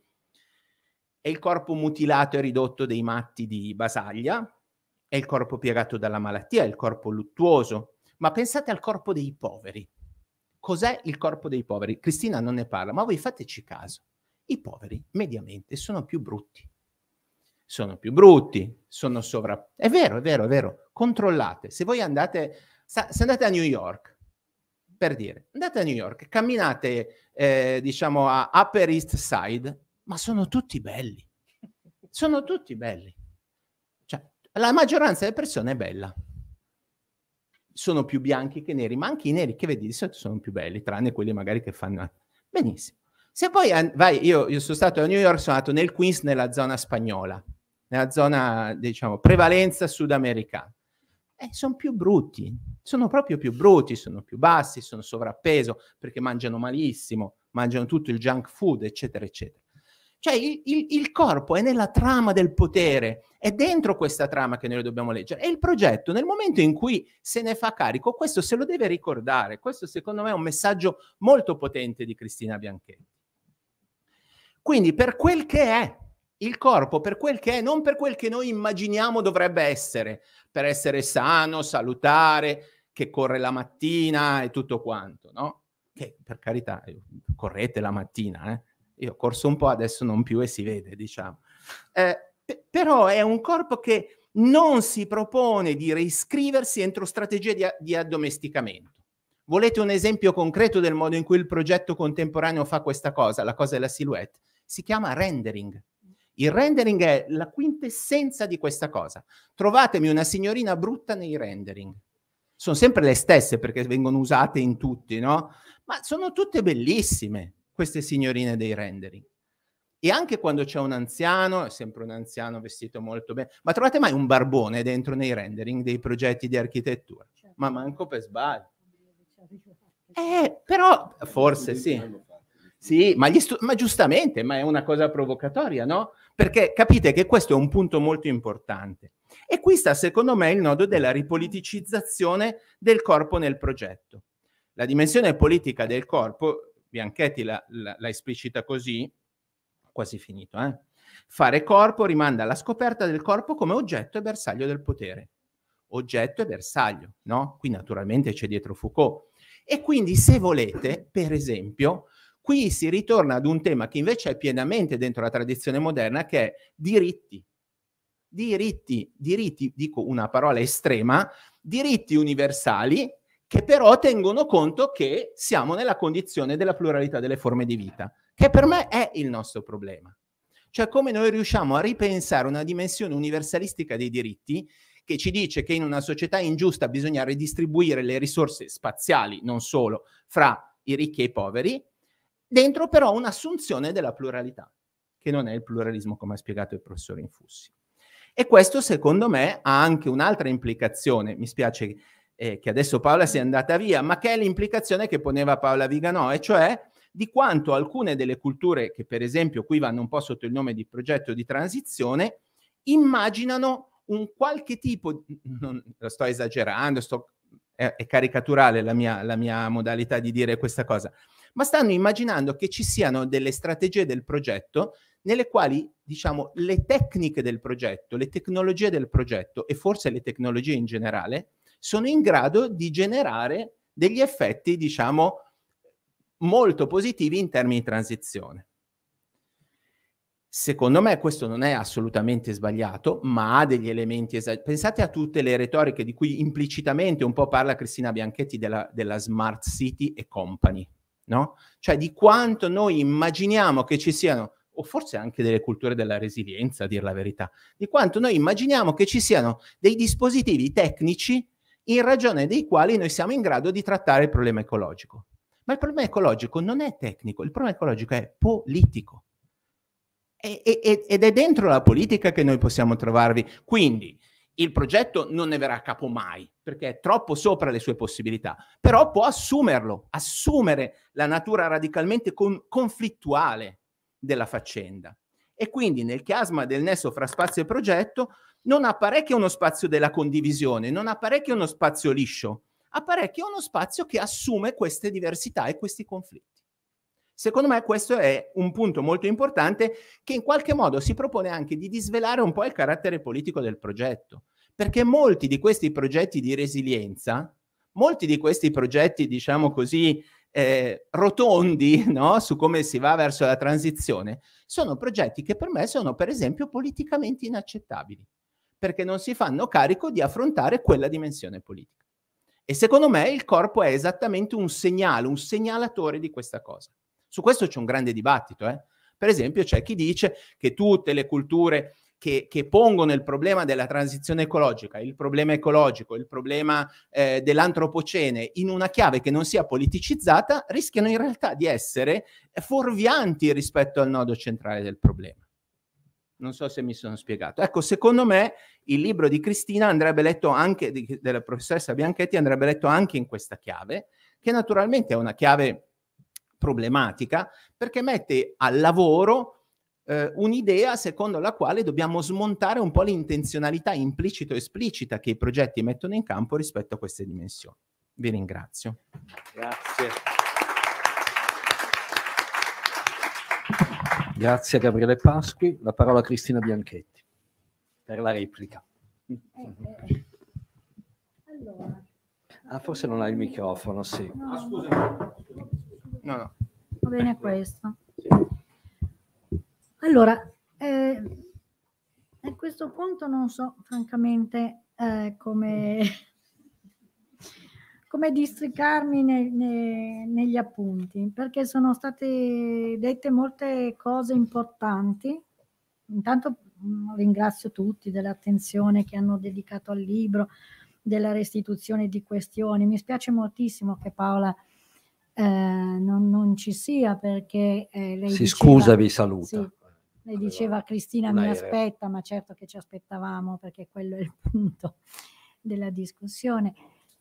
è il corpo mutilato e ridotto dei matti di Basaglia, è il corpo piegato dalla malattia, è il corpo luttuoso, ma pensate al corpo dei poveri. Cos'è il corpo dei poveri? Cristina non ne parla, ma voi fateci caso. I poveri mediamente sono più brutti. Sono più brutti, sono sovra... È vero, è vero, è vero. Controllate. Se voi andate, se andate a New York, per dire, andate a New York, camminate, eh, diciamo, a Upper East Side, ma sono tutti belli. Sono tutti belli. Cioè, la maggioranza delle persone è bella. Sono più bianchi che neri, ma anche i neri che vedi di solito sono più belli, tranne quelli magari che fanno... Benissimo. Se poi vai, io, io sono stato a New York, sono andato nel Queens, nella zona spagnola, nella zona, diciamo, prevalenza sudamericana. Eh, sono più brutti, sono proprio più brutti, sono più bassi, sono sovrappeso perché mangiano malissimo, mangiano tutto il junk food, eccetera, eccetera. Cioè il, il, il, corpo è nella trama del potere, è dentro questa trama che noi dobbiamo leggere. E il progetto, nel momento in cui se ne fa carico, questo se lo deve ricordare. Questo secondo me è un messaggio molto potente di Cristina Bianchetti. Quindi per quel che è, il corpo per quel che è, non per quel che noi immaginiamo dovrebbe essere, per essere sano, salutare, che corre la mattina e tutto quanto, no? Che per carità, correte la mattina, eh? Io ho corso un po', adesso non più e si vede, diciamo. Eh, p- però è un corpo che non si propone di reiscriversi entro strategie di, a- di addomesticamento. Volete un esempio concreto del modo in cui il progetto contemporaneo fa questa cosa, la cosa della silhouette? Si chiama rendering. Il rendering è la quintessenza di questa cosa. Trovatemi una signorina brutta nei rendering. Sono sempre le stesse perché vengono usate in tutti, no? Ma sono tutte bellissime queste signorine dei rendering. E anche quando c'è un anziano, è sempre un anziano vestito molto bene, ma trovate mai un barbone dentro nei rendering dei progetti di architettura? Certo. Ma manco per sbaglio. Eh, però forse sì. Sì, ma, stu- ma, giustamente, ma è una cosa provocatoria, no? Perché capite che questo è un punto molto importante. E qui sta, secondo me, il nodo della ripoliticizzazione del corpo nel progetto. La dimensione politica del corpo, Bianchetti la, la, la esplicita così, quasi finito, eh? Fare corpo rimanda alla scoperta del corpo come oggetto e bersaglio del potere. Oggetto e bersaglio, no? Qui naturalmente c'è dietro Foucault. E quindi se volete, per esempio, qui si ritorna ad un tema che invece è pienamente dentro la tradizione moderna, che è diritti. Diritti, diritti, dico una parola estrema, diritti universali che però tengono conto che siamo nella condizione della pluralità delle forme di vita, che per me è il nostro problema. Cioè come noi riusciamo a ripensare una dimensione universalistica dei diritti che ci dice che in una società ingiusta bisogna redistribuire le risorse spaziali, non solo, fra i ricchi e i poveri, dentro però un'assunzione della pluralità, che non è il pluralismo come ha spiegato il professore Infussi. E questo secondo me ha anche un'altra implicazione, mi spiace eh, che adesso Paola sia andata via, ma che è l'implicazione che poneva Paola Viganò, e cioè di quanto alcune delle culture, che per esempio qui vanno un po' sotto il nome di progetto di transizione, immaginano un qualche tipo, non, lo sto esagerando, sto, è, è, caricaturale la mia, la mia modalità di dire questa cosa, ma stanno immaginando che ci siano delle strategie del progetto nelle quali diciamo le tecniche del progetto, le tecnologie del progetto e forse le tecnologie in generale sono in grado di generare degli effetti, diciamo, molto positivi in termini di transizione. Secondo me questo non è assolutamente sbagliato, ma ha degli elementi esagerati. Pensate a tutte le retoriche di cui implicitamente un po' parla Cristina Bianchetti della, della Smart City e Company, no? Cioè di quanto noi immaginiamo che ci siano, o forse anche delle culture della resilienza, a dire la verità, di quanto noi immaginiamo che ci siano dei dispositivi tecnici in ragione dei quali noi siamo in grado di trattare il problema ecologico. Ma il problema ecologico non è tecnico, il problema ecologico è politico. E, e, ed è dentro la politica che noi possiamo trovarvi. Quindi il progetto non ne verrà a capo mai, perché è troppo sopra le sue possibilità, però può assumerlo, assumere la natura radicalmente con, conflittuale della faccenda. E quindi nel chiasma del nesso fra spazio e progetto non ha parecchio uno spazio della condivisione, non ha parecchio uno spazio liscio, ha parecchio uno spazio che assume queste diversità e questi conflitti. Secondo me questo è un punto molto importante che in qualche modo si propone anche di disvelare un po' il carattere politico del progetto, perché molti di questi progetti di resilienza, molti di questi progetti, diciamo così, eh, rotondi no? su come si va verso la transizione, sono progetti che per me sono per esempio politicamente inaccettabili perché non si fanno carico di affrontare quella dimensione politica. E secondo me il corpo è esattamente un segnale, un segnalatore di questa cosa. Su questo c'è un grande dibattito. Eh? Per esempio c'è chi dice che tutte le culture che, che, pongono il problema della transizione ecologica, il problema ecologico, il problema eh, dell'antropocene in una chiave che non sia politicizzata, rischiano in realtà di essere fuorvianti rispetto al nodo centrale del problema. Non so se mi sono spiegato. Ecco, secondo me il libro di Cristina andrebbe letto anche, di, della professoressa Bianchetti andrebbe letto anche in questa chiave, che naturalmente è una chiave problematica perché mette al lavoro eh, un'idea secondo la quale dobbiamo smontare un po' l'intenzionalità implicita o esplicita che i progetti mettono in campo rispetto a queste dimensioni. Vi ringrazio. Grazie. Grazie Gabriele Pasqui. La parola a Cristina Bianchetti per la replica. Eh, eh. Allora. Ah, forse non hai il microfono, sì. Ah, no. scusa. No, Va bene questo. Allora, eh, a questo punto non so francamente eh, come come districarmi ne, ne, negli appunti, perché sono state dette molte cose importanti. Intanto mm, ringrazio tutti dell'attenzione che hanno dedicato al libro, della restituzione di questioni. Mi spiace moltissimo che Paola eh, non, non, ci sia perché eh, lei... Si diceva, scusa, vi saluta. Sì, lei diceva Cristina mi aspetta, ma certo che ci aspettavamo perché quello è il punto della discussione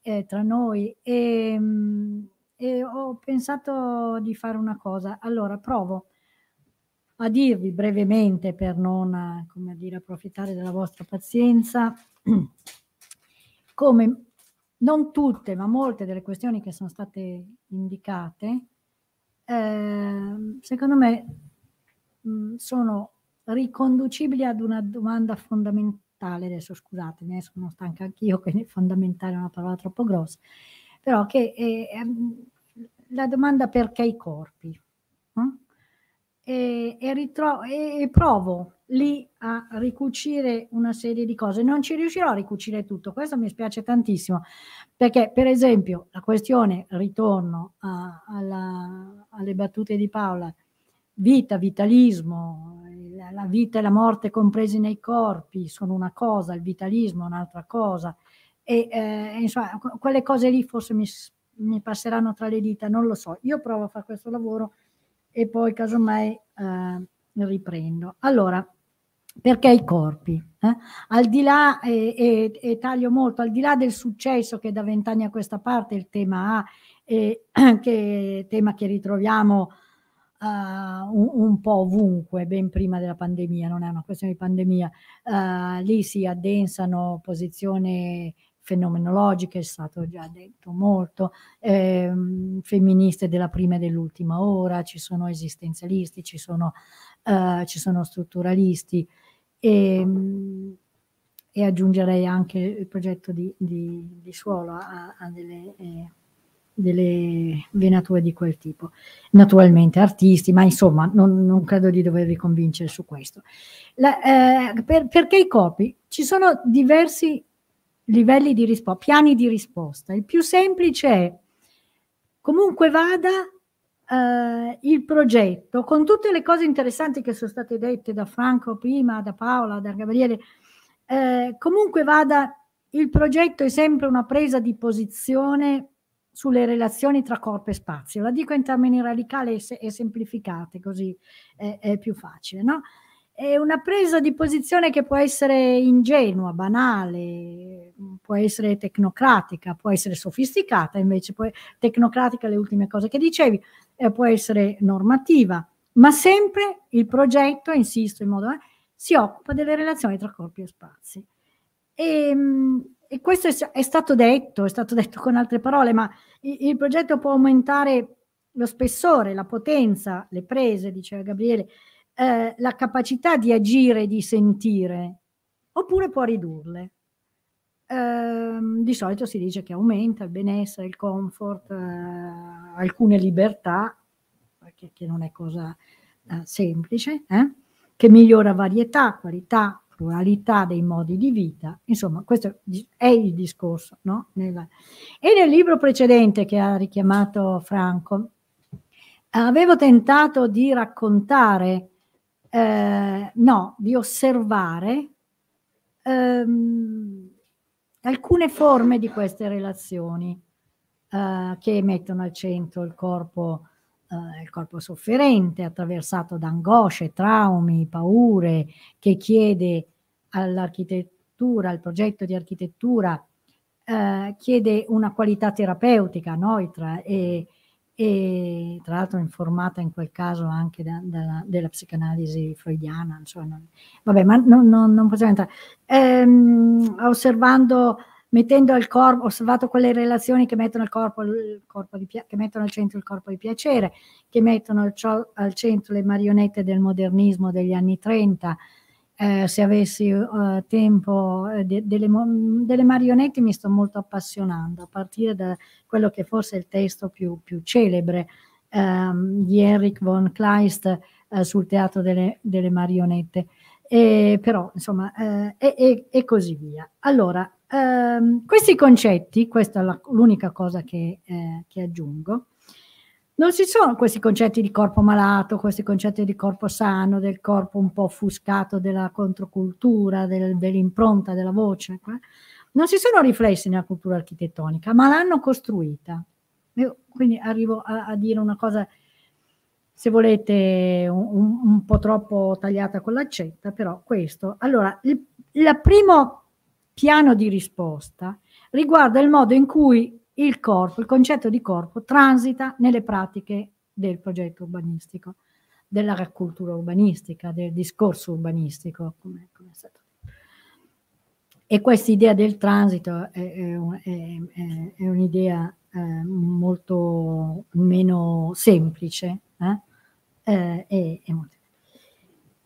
eh, tra noi e, ehm, e ho pensato di fare una cosa. Allora, provo a dirvi brevemente per non come dire, approfittare della vostra pazienza come non tutte ma molte delle questioni che sono state indicate eh, secondo me mh, sono riconducibili ad una domanda fondamentale fondamentale, adesso ne sono stanca anch'io, quindi fondamentale è una parola troppo grossa, però che è, eh, ehm, la domanda perché i corpi? No? E, e, ritro- e, provo lì a ricucire una serie di cose. Non ci riuscirò a ricucire tutto, questo mi spiace tantissimo, perché per esempio la questione, ritorno a, alla, alle battute di Paola, vita, vitalismo, la, vita e la morte compresi nei corpi sono una cosa, il vitalismo è un'altra cosa. E eh, insomma, quelle cose lì forse mi, mi, passeranno tra le dita, non lo so. Io provo a fare questo lavoro e poi casomai eh, riprendo. Allora, perché i corpi? Eh? Al di là, e, e, e, taglio molto, al di là del successo che da vent'anni a questa parte il tema ha, e, che, tema che ritroviamo uh, un, un, po' ovunque, ben prima della pandemia, non è una questione di pandemia, uh, lì si addensano posizioni fenomenologiche, è stato già detto molto, ehm, femministe della prima e dell'ultima ora, ci sono esistenzialisti, ci sono, uh, ci sono strutturalisti e, ehm, e, aggiungerei anche il progetto di, di, di suolo a, a delle... Eh, delle venature di quel tipo. Naturalmente artisti, ma insomma non, non credo di dovervi convincere su questo. La, eh, per, perché i copi? Ci sono diversi livelli di risposta, piani di risposta. Il più semplice è comunque vada eh, il progetto con tutte le cose interessanti che sono state dette da Franco prima, da Paola, da Gabriele. Eh, comunque vada il progetto è sempre una presa di posizione sulle relazioni tra corpo e spazio. La dico in termini radicali e, se- e semplificate, così è, è più facile. No? È una presa di posizione che può essere ingenua, banale, può essere tecnocratica, può essere sofisticata, invece può, tecnocratica le ultime cose che dicevi, eh, può essere normativa, ma sempre il progetto, insisto in modo, eh, si occupa delle relazioni tra corpi e spazi. E, ehm, mh, e questo è, è, stato detto, è stato detto con altre parole, ma il, il progetto può aumentare lo spessore, la potenza, le prese, diceva Gabriele, eh, la capacità di agire, di sentire, oppure può ridurle. Eh, di solito si dice che aumenta il benessere, il comfort, eh, alcune libertà, perché, che non è cosa eh, semplice, eh, che migliora varietà, qualità, pluralità dei modi di vita, insomma questo è il discorso. No? e nel libro precedente che ha richiamato Franco, avevo tentato di raccontare, eh, no, di osservare ehm, alcune forme di queste relazioni eh, che mettono al centro il corpo eh, il corpo sofferente, attraversato da angosce, traumi, paure, che chiede all'architettura, al progetto di architettura, eh, chiede una qualità terapeutica, no? tra, e, e, tra l'altro informata in quel caso anche da, da, della psicanalisi freudiana, insomma, non, vabbè, ma non, non, non possiamo entrare. Ehm, osservando mettendo al corpo, ho osservato quelle relazioni che mettono, corpo, corpo di, che mettono, al centro il corpo di piacere, che mettono al, al centro le marionette del modernismo degli anni 30, eh, se avessi eh, tempo, eh, de, delle, delle, marionette mi sto molto appassionando, a partire da quello che forse è il testo più, più celebre ehm, di Erich von Kleist eh, sul teatro delle, delle marionette. E, però, insomma, eh, e, e, e così via. Allora, Um, questi concetti, questa è la, l'unica cosa che, eh, che aggiungo, non ci sono questi concetti di corpo malato, questi concetti di corpo sano, del corpo un po' offuscato della controcultura, del, dell'impronta della voce. Eh? Non si sono riflessi nella cultura architettonica, ma l'hanno costruita. Io quindi arrivo a, a, dire una cosa, se volete, un, un, po' troppo tagliata con l'accetta, però questo. Allora, il, il primo piano di risposta riguarda il modo in cui il corpo, il concetto di corpo transita nelle pratiche del progetto urbanistico, della cultura urbanistica, del discorso urbanistico, come, è stato e questa idea del transito è, è, è, è un'idea eh, molto meno semplice. Eh? Eh, molto...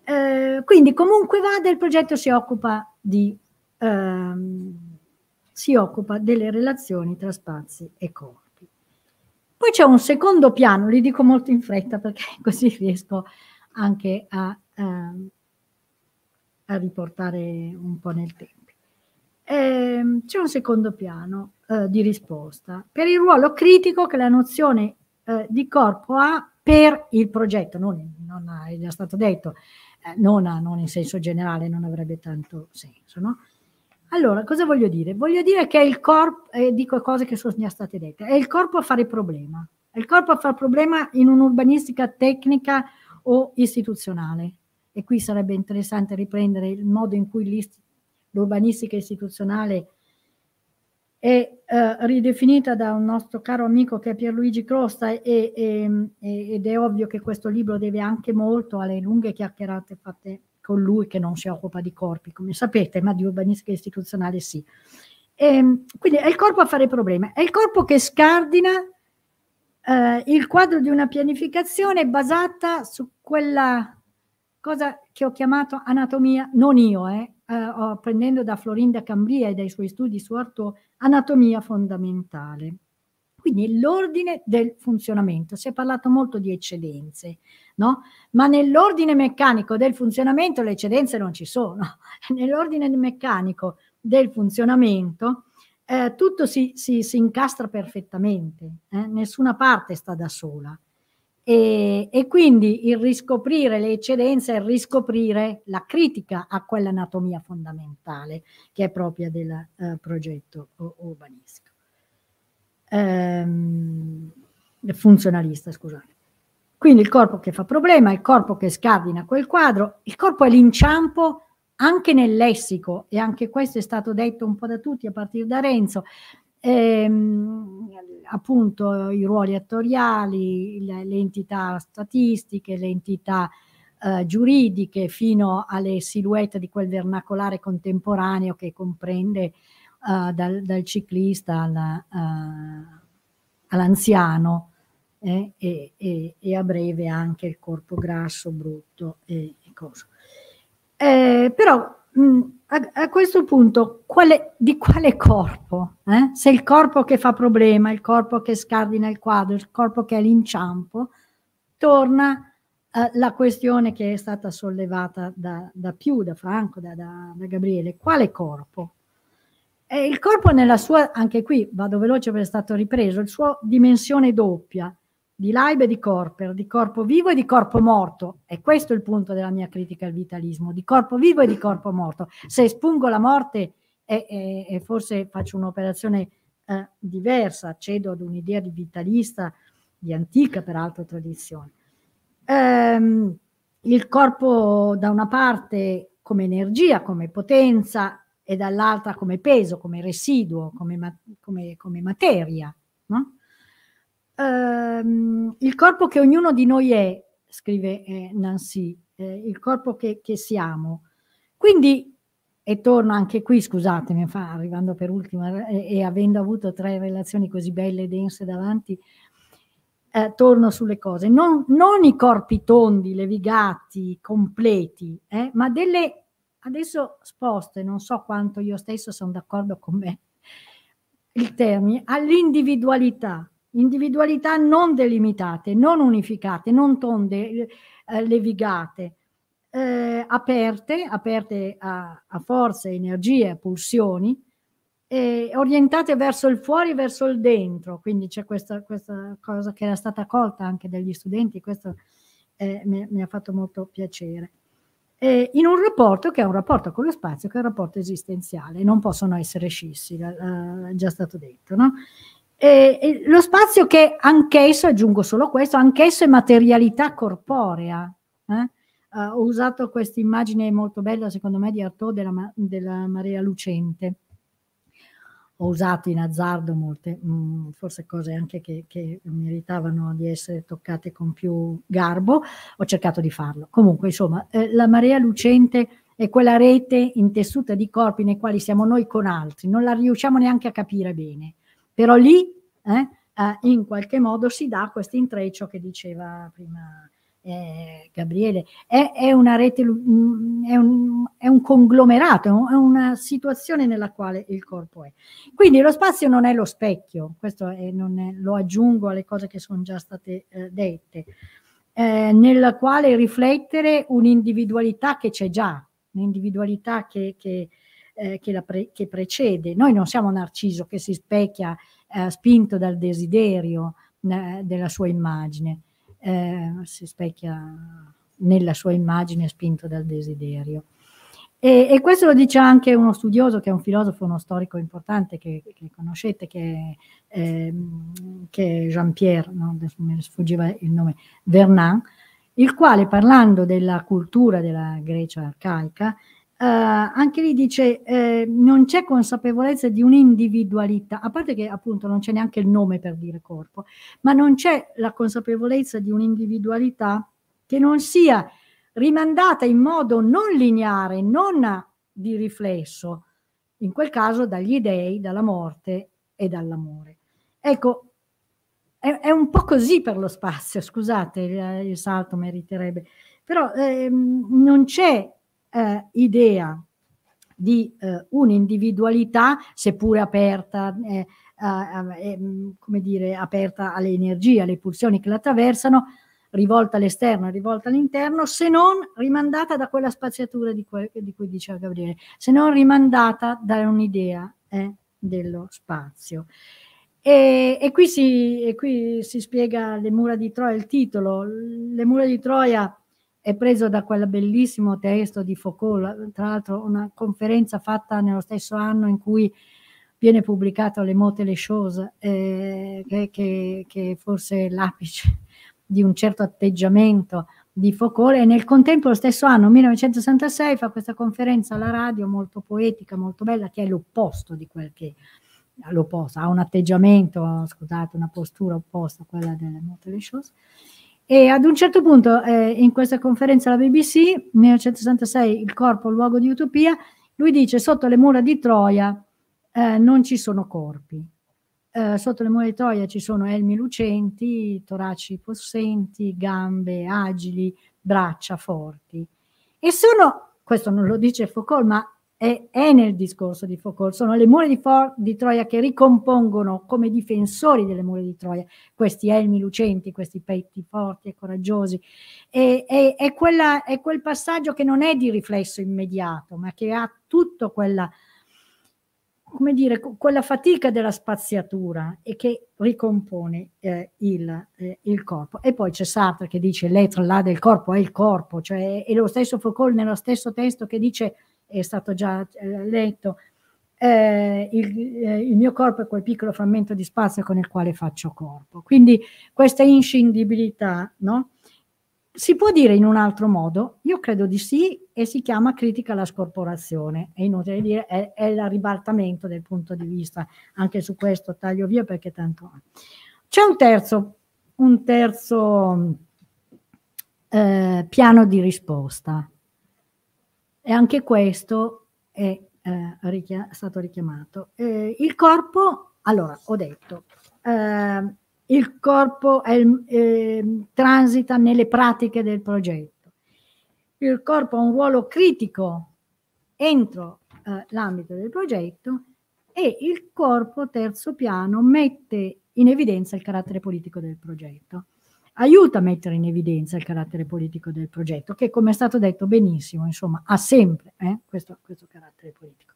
Eh, quindi comunque vada il progetto si occupa di, ehm, si occupa delle relazioni tra spazi e corpi. Poi c'è un secondo piano, li dico molto in fretta perché così riesco anche a, a, ehm, a riportare un po' nel tempo. Ehm, c'è un secondo piano eh, di risposta per il ruolo critico che la nozione eh, di corpo ha per il progetto, non, non è già stato detto, eh, non, ha, non in senso generale, non avrebbe tanto senso, no? Allora, cosa voglio dire? Voglio dire che è il corpo, eh, dico cose che sono già state dette, è il corpo a fare problema. È il corpo a fare problema in un'urbanistica tecnica o istituzionale. E qui sarebbe interessante riprendere il modo in cui l'urbanistica istituzionale è eh, ridefinita da un nostro caro amico che è Pierluigi Crosta e, e, ed è ovvio che questo libro deve anche molto alle lunghe chiacchierate fatte con lui che non si occupa di corpi, come sapete, ma di urbanistica istituzionale sì. E, ehm, quindi è il corpo a fare il problema, è il corpo che scardina eh, il quadro di una pianificazione basata su quella cosa che ho chiamato anatomia, non io, eh, eh, prendendo da Florinda Cambria e dai suoi studi su Artaud, anatomia fondamentale quindi l'ordine del funzionamento. Si è parlato molto di eccedenze, no? Ma nell'ordine meccanico del funzionamento le eccedenze non ci sono. Nell'ordine meccanico del funzionamento eh, tutto si, si, si, incastra perfettamente, eh? nessuna parte sta da sola. E, e, quindi il riscoprire le eccedenze è riscoprire la critica a quell'anatomia fondamentale che è propria del eh, progetto urbanistico ehm, funzionalista, scusate. Quindi il corpo che fa problema, il corpo che scardina quel quadro, il corpo è l'inciampo anche nel lessico, e anche questo è stato detto un po' da tutti a partire da Renzo, ehm, appunto i ruoli attoriali, le, le entità statistiche, le entità eh, giuridiche, fino alle silhouette di quel vernacolare contemporaneo che comprende uh, dal, dal, ciclista alla, uh, eh, all'anziano eh, e, e, e, a breve anche il corpo grasso, brutto e, e cosa. Eh, però mh, a, a, questo punto quale, di quale corpo? Eh? Se il corpo che fa problema, il corpo che scardina il quadro, il corpo che è l'inciampo, torna eh, la questione che è stata sollevata da, da più, da Franco, da, da, da Gabriele, quale corpo? E il corpo nella sua, anche qui vado veloce perché è stato ripreso, il suo dimensione doppia, di Leib e di Korper, di corpo vivo e di corpo morto. E questo è il punto della mia critica al vitalismo, di corpo vivo e di corpo morto. Se espungo la morte e, e, e forse faccio un'operazione eh, diversa, accedo ad un'idea di vitalista, di antica peraltro tradizione. Ehm, il corpo da una parte come energia, come potenza, e dall'altra come peso, come residuo, come, come, come materia. No? Ehm, il corpo che ognuno di noi è, scrive eh, Nancy, eh, il corpo che, che siamo. Quindi e torno anche qui, scusatemi, fa, arrivando per ultima e, eh, e, avendo avuto tre relazioni così belle e dense davanti, eh, torno sulle cose. Non, non, i corpi tondi, levigati, completi, eh, ma delle adesso sposto, e non so quanto io stesso sono d'accordo con me, il termine, all'individualità, individualità non delimitate, non unificate, non tonde, eh, levigate, eh, aperte, aperte a, a forze, energie, pulsioni, eh, orientate verso il fuori verso il dentro. Quindi c'è questa, questa, cosa che era stata colta anche dagli studenti, questo eh, mi, mi ha fatto molto piacere eh, in un rapporto che è un rapporto con lo spazio, che è un rapporto esistenziale, non possono essere scissi, è già stato detto. No? E, e lo spazio che anch'esso, aggiungo solo questo, anch'esso è materialità corporea. Eh? Uh, ho usato questa immagine molto bella, secondo me, di Artaud della, della Marea Lucente ho usato in azzardo molte, mh, mm, forse cose anche che, che, meritavano di essere toccate con più garbo, ho cercato di farlo. Comunque, insomma, eh, la marea lucente è quella rete intessuta di corpi nei quali siamo noi con altri, non la riusciamo neanche a capire bene, però lì eh, eh, in qualche modo si dà questo intreccio che diceva prima eh, Gabriele, è, è, una rete, mm, è un, è un conglomerato, è una situazione nella quale il corpo è. Quindi lo spazio non è lo specchio, questo è, lo aggiungo alle cose che sono già state eh, dette, eh, nella quale riflettere un'individualità che c'è già, un'individualità che, che, eh, che, la pre, che precede. Noi non siamo narciso che si specchia eh, spinto dal desiderio eh, della sua immagine eh, si specchia nella sua immagine spinto dal desiderio. E, e, questo lo dice anche uno studioso che è un filosofo, uno storico importante che, che conoscete, che, eh, che è Jean-Pierre, no? mi sfuggiva il nome, Vernin, il quale parlando della cultura della Grecia arcaica eh, anche lì dice eh, non c'è consapevolezza di un'individualità, a parte che appunto non c'è neanche il nome per dire corpo, ma non c'è la consapevolezza di un'individualità che non sia rimandata in modo non lineare, non di riflesso, in quel caso dagli dei, dalla morte e dall'amore. Ecco, è, è, un po' così per lo spazio, scusate, il, il salto meriterebbe, però ehm, non c'è eh, idea di eh, un'individualità, seppure aperta, eh, a, a, eh, mm, come dire, aperta alle energie, alle pulsioni che la attraversano, rivolta all'esterno e rivolta all'interno, se non rimandata da quella spaziatura di, que di cui diceva Gabriele, se non rimandata da un'idea eh, dello spazio. E, e, qui si, e qui si spiega Le mura di Troia, il titolo, Le mura di Troia è preso da quel bellissimo testo di Foucault, tra l'altro una conferenza fatta nello stesso anno in cui viene pubblicato Le mote le chose, eh, che, che, che, forse l'apice di un certo atteggiamento di Foucault e nel contempo lo stesso anno, 1966, fa questa conferenza alla radio molto poetica, molto bella, che è l'opposto di quel che l'opposto, ha un atteggiamento, scusate, una postura opposta a quella delle mote le chose e ad un certo punto, eh, in questa conferenza alla BBC, nel 166, Il corpo, luogo di utopia, lui dice sotto le mura di Troia eh, non ci sono corpi. Eh, sotto le mura di Troia ci sono elmi lucenti, toraci possenti, gambe agili, braccia forti. E sono, questo non lo dice Foucault, ma è, è nel discorso di Foucault, sono le mura di, di, Troia che ricompongono come difensori delle mura di Troia questi elmi lucenti, questi petti forti e coraggiosi. E, e, è, quella, è quel passaggio che non è di riflesso immediato, ma che ha tutta quella come dire, quella fatica della spaziatura e che ricompone eh, il, eh, il, corpo. E poi c'è Sartre che dice l'etra là del corpo è il corpo, cioè è lo stesso Foucault nello stesso testo che dice è stato già eh, letto, eh, il, eh, il, mio corpo è quel piccolo frammento di spazio con il quale faccio corpo. Quindi questa inscindibilità, no? Si può dire in un altro modo? Io credo di sì e si chiama critica alla scorporazione. È inutile dire, è, è l'arribaltamento del punto di vista. Anche su questo taglio via perché tanto... C'è un terzo, un terzo eh, piano di risposta e anche questo è eh, richia- stato richiamato. Eh, il corpo, allora, ho detto, eh, il corpo è, ehm, transita nelle pratiche del progetto. Il corpo ha un ruolo critico entro eh, l'ambito del progetto e il corpo terzo piano mette in evidenza il carattere politico del progetto aiuta a mettere in evidenza il carattere politico del progetto, che come è stato detto benissimo, insomma, ha sempre eh, questo, questo, carattere politico.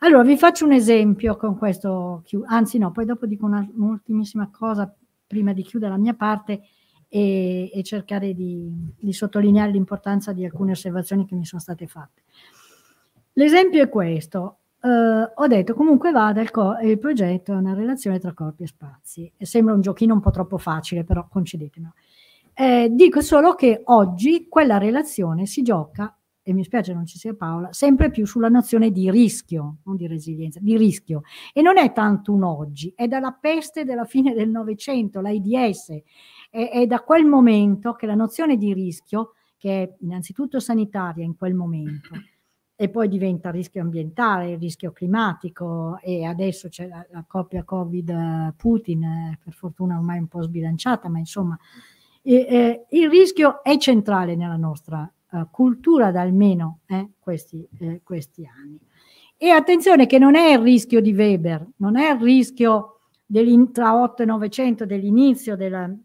Allora, vi faccio un esempio con questo, anzi no, poi dopo dico una, un'ultimissima cosa prima di chiudere la mia parte e, e cercare di, di sottolineare l'importanza di alcune osservazioni che mi sono state fatte. L'esempio è questo, Uh, ho detto comunque vada il, co- il, progetto è una relazione tra corpi e spazi e sembra un giochino un po' troppo facile però concedetemi eh, dico solo che oggi quella relazione si gioca e mi spiace non ci sia Paola sempre più sulla nozione di rischio non di resilienza, di rischio e non è tanto un oggi, è dalla peste della fine del novecento, l'AIDS è, è da quel momento che la nozione di rischio che è innanzitutto sanitaria in quel momento e poi diventa rischio ambientale, rischio climatico e adesso c'è la, la coppia Covid-Putin, eh, eh, per fortuna ormai un po' sbilanciata, ma insomma e, eh, il rischio è centrale nella nostra eh, cultura da almeno eh, questi, eh, questi, anni. E attenzione che non è il rischio di Weber, non è il rischio tra 8 e 900 dell'inizio, del,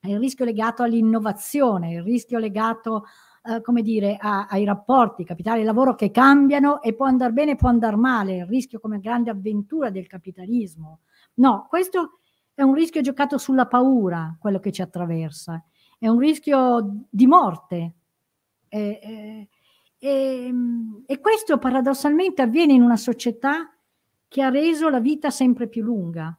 è il rischio legato all'innovazione, il rischio legato a eh, come dire, a, ai rapporti capitale lavoro che cambiano e può andare bene, può andare male, il rischio come grande avventura del capitalismo. No, questo è un rischio giocato sulla paura, quello che ci attraversa, è un rischio di morte. E, eh, e, eh, ehm, e, questo paradossalmente avviene in una società che ha reso la vita sempre più lunga.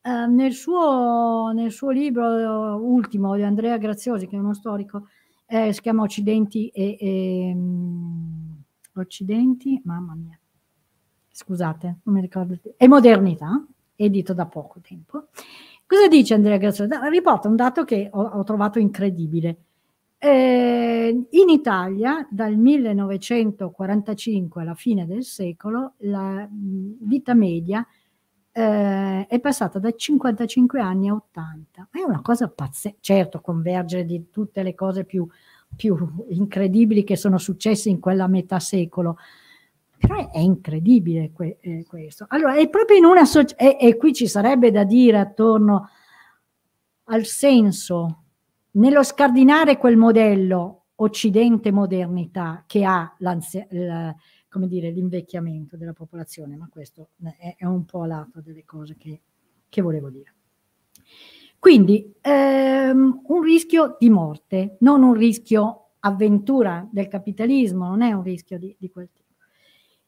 Eh, nel, suo, nel, suo, libro ultimo di Andrea Graziosi, che è uno storico, eh, si chiama Occidenti e, e um, Occidenti, mamma mia, scusate, non mi ricordo, e Modernità, edito da poco tempo. Cosa dice Andrea Grazioli? Riporta un dato che ho, ho trovato incredibile. Eh, in Italia dal 1945 alla fine del secolo la mm, vita media eh, è passata da 55 anni a 80. È una cosa pazzesca, certo, convergere di tutte le cose più, più incredibili che sono successe in quella metà secolo, però è incredibile que- eh, questo. Allora, è proprio in una società, e, e, qui ci sarebbe da dire attorno al senso, nello scardinare quel modello occidente modernità che ha l'anzianità, come dire, l'invecchiamento della popolazione, ma questo è, è un po' lato delle cose che, che volevo dire. Quindi ehm, un rischio di morte, non un rischio avventura del capitalismo, non è un rischio di, di quel tipo.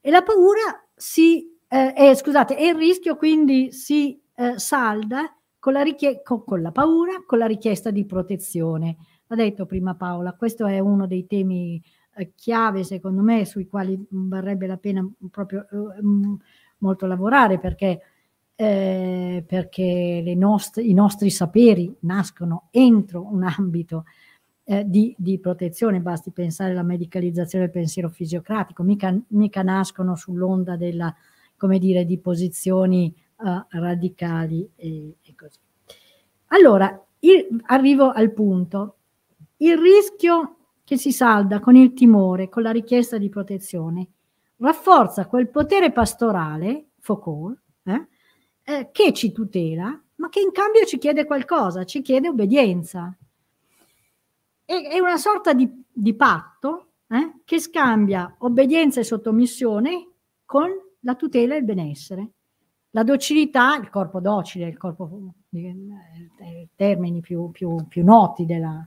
E la paura si, eh, eh, scusate, e il rischio quindi si eh, salda con la, con, con la paura, con la richiesta di protezione. L'ha detto prima Paola, questo è uno dei temi eh, chiave, secondo me, sui quali varrebbe la pena proprio eh, molto lavorare perché, eh, perché nostre, i nostri saperi nascono entro un ambito eh, di, di, protezione, basti pensare alla medicalizzazione del pensiero fisiocratico, mica, mica nascono sull'onda della, come dire, di posizioni radicali e, e così. Allora, il, arrivo al punto. Il rischio che si salda con il timore, con la richiesta di protezione, rafforza quel potere pastorale, Foucault, eh, eh, che ci tutela, ma che in cambio ci chiede qualcosa, ci chiede obbedienza. E, è una sorta di, di patto eh, che scambia obbedienza e sottomissione con la tutela e il benessere. La docilità, il corpo docile, il corpo, eh, eh termini più, più, più noti della,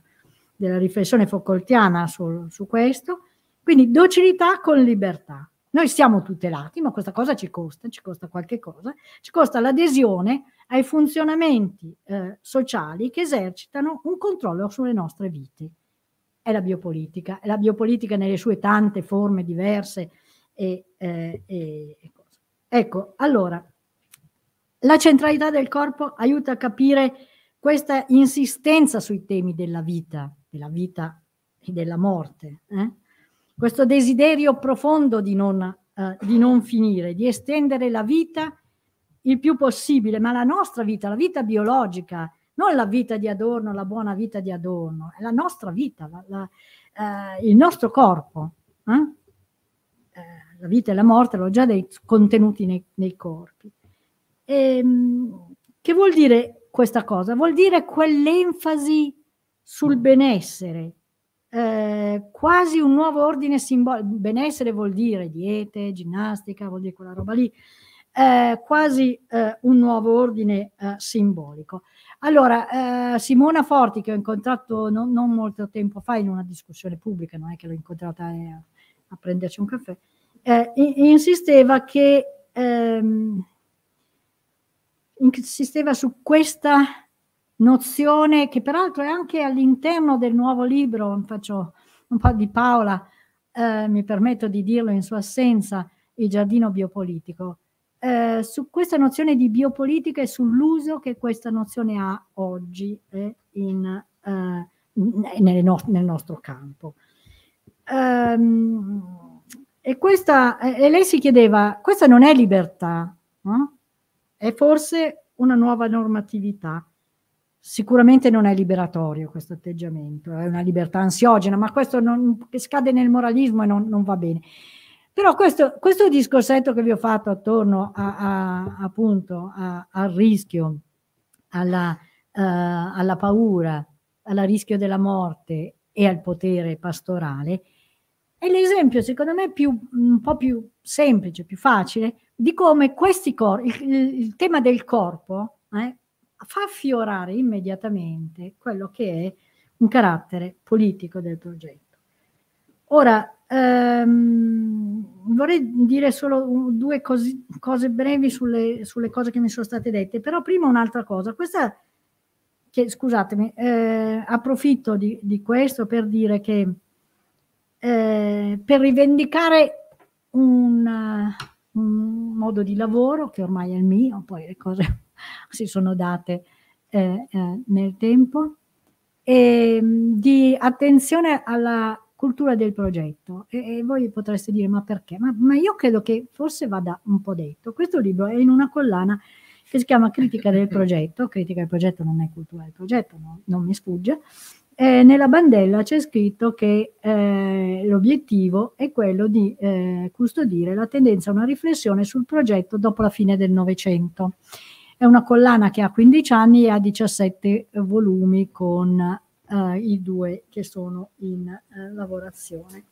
della riflessione Foucaultiana su, su questo. Quindi docilità con libertà. Noi siamo tutelati, ma questa cosa ci costa, ci costa qualche cosa, ci costa l'adesione ai funzionamenti eh, sociali che esercitano un controllo sulle nostre vite. È la biopolitica, è la biopolitica nelle sue tante forme diverse e, eh, e, e Ecco, allora, la centralità del corpo aiuta a capire questa insistenza sui temi della vita, della vita e della morte. Eh? Questo desiderio profondo di non, eh, di non finire, di estendere la vita il più possibile, ma la nostra vita, la vita biologica, non la vita di adorno, la buona vita di adorno, è la nostra vita, la, la, eh, il nostro corpo. Eh? Eh, la vita e la morte, l'ho già detto, contenuti nei, nei corpi. E, ehm, che vuol dire questa cosa? Vuol dire quell'enfasi sul benessere, eh, quasi un nuovo ordine simbolico, benessere vuol dire diete, ginnastica, vuol dire quella roba lì, eh, quasi eh, un nuovo ordine eh, simbolico. Allora, eh, Simona Forti, che ho incontrato non, non, molto tempo fa in una discussione pubblica, non è che l'ho incontrata a, eh, a, prenderci un caffè, insisteva che ehm, insisteva su questa nozione che peraltro è anche all'interno del nuovo libro, faccio un po' di Paola, eh, mi permetto di dirlo in sua assenza, il giardino biopolitico. Eh, su questa nozione di biopolitica e sull'uso che questa nozione ha oggi eh, in, eh, nel, no- nel, nostro campo. Um, e, questa, e lei si chiedeva, questa non è libertà, no? è forse una nuova normatività Sicuramente non è liberatorio questo atteggiamento, è una libertà ansiogena, ma questo non, scade nel moralismo e non, non va bene. Però questo, questo, discorsetto che vi ho fatto attorno a, a, appunto a, al rischio, alla, uh, alla paura, al rischio della morte e al potere pastorale, è l'esempio secondo me più, un po' più semplice, più facile, di come questi corpi, il, il, tema del corpo, eh, fa affiorare immediatamente quello che è un carattere politico del progetto. Ora, ehm, vorrei dire solo due cosi, cose brevi sulle, sulle, cose che mi sono state dette, però prima un'altra cosa. Questa, che, scusatemi, eh, approfitto di, di, questo per dire che eh, per rivendicare un, un modo di lavoro, che ormai è il mio, poi le cose si sono date eh, eh, nel tempo, e, ehm, di attenzione alla cultura del progetto. E, e voi potreste dire, ma perché? Ma, ma, io credo che forse vada un po' detto. Questo libro è in una collana che si chiama Critica del progetto, critica del progetto non è cultura del progetto, no, non mi sfugge, eh, nella bandella c'è scritto che eh, l'obiettivo è quello di eh, custodire la tendenza a una riflessione sul progetto dopo la fine del Novecento è una collana che ha 15 anni e ha 17 volumi con eh, i due che sono in eh, lavorazione.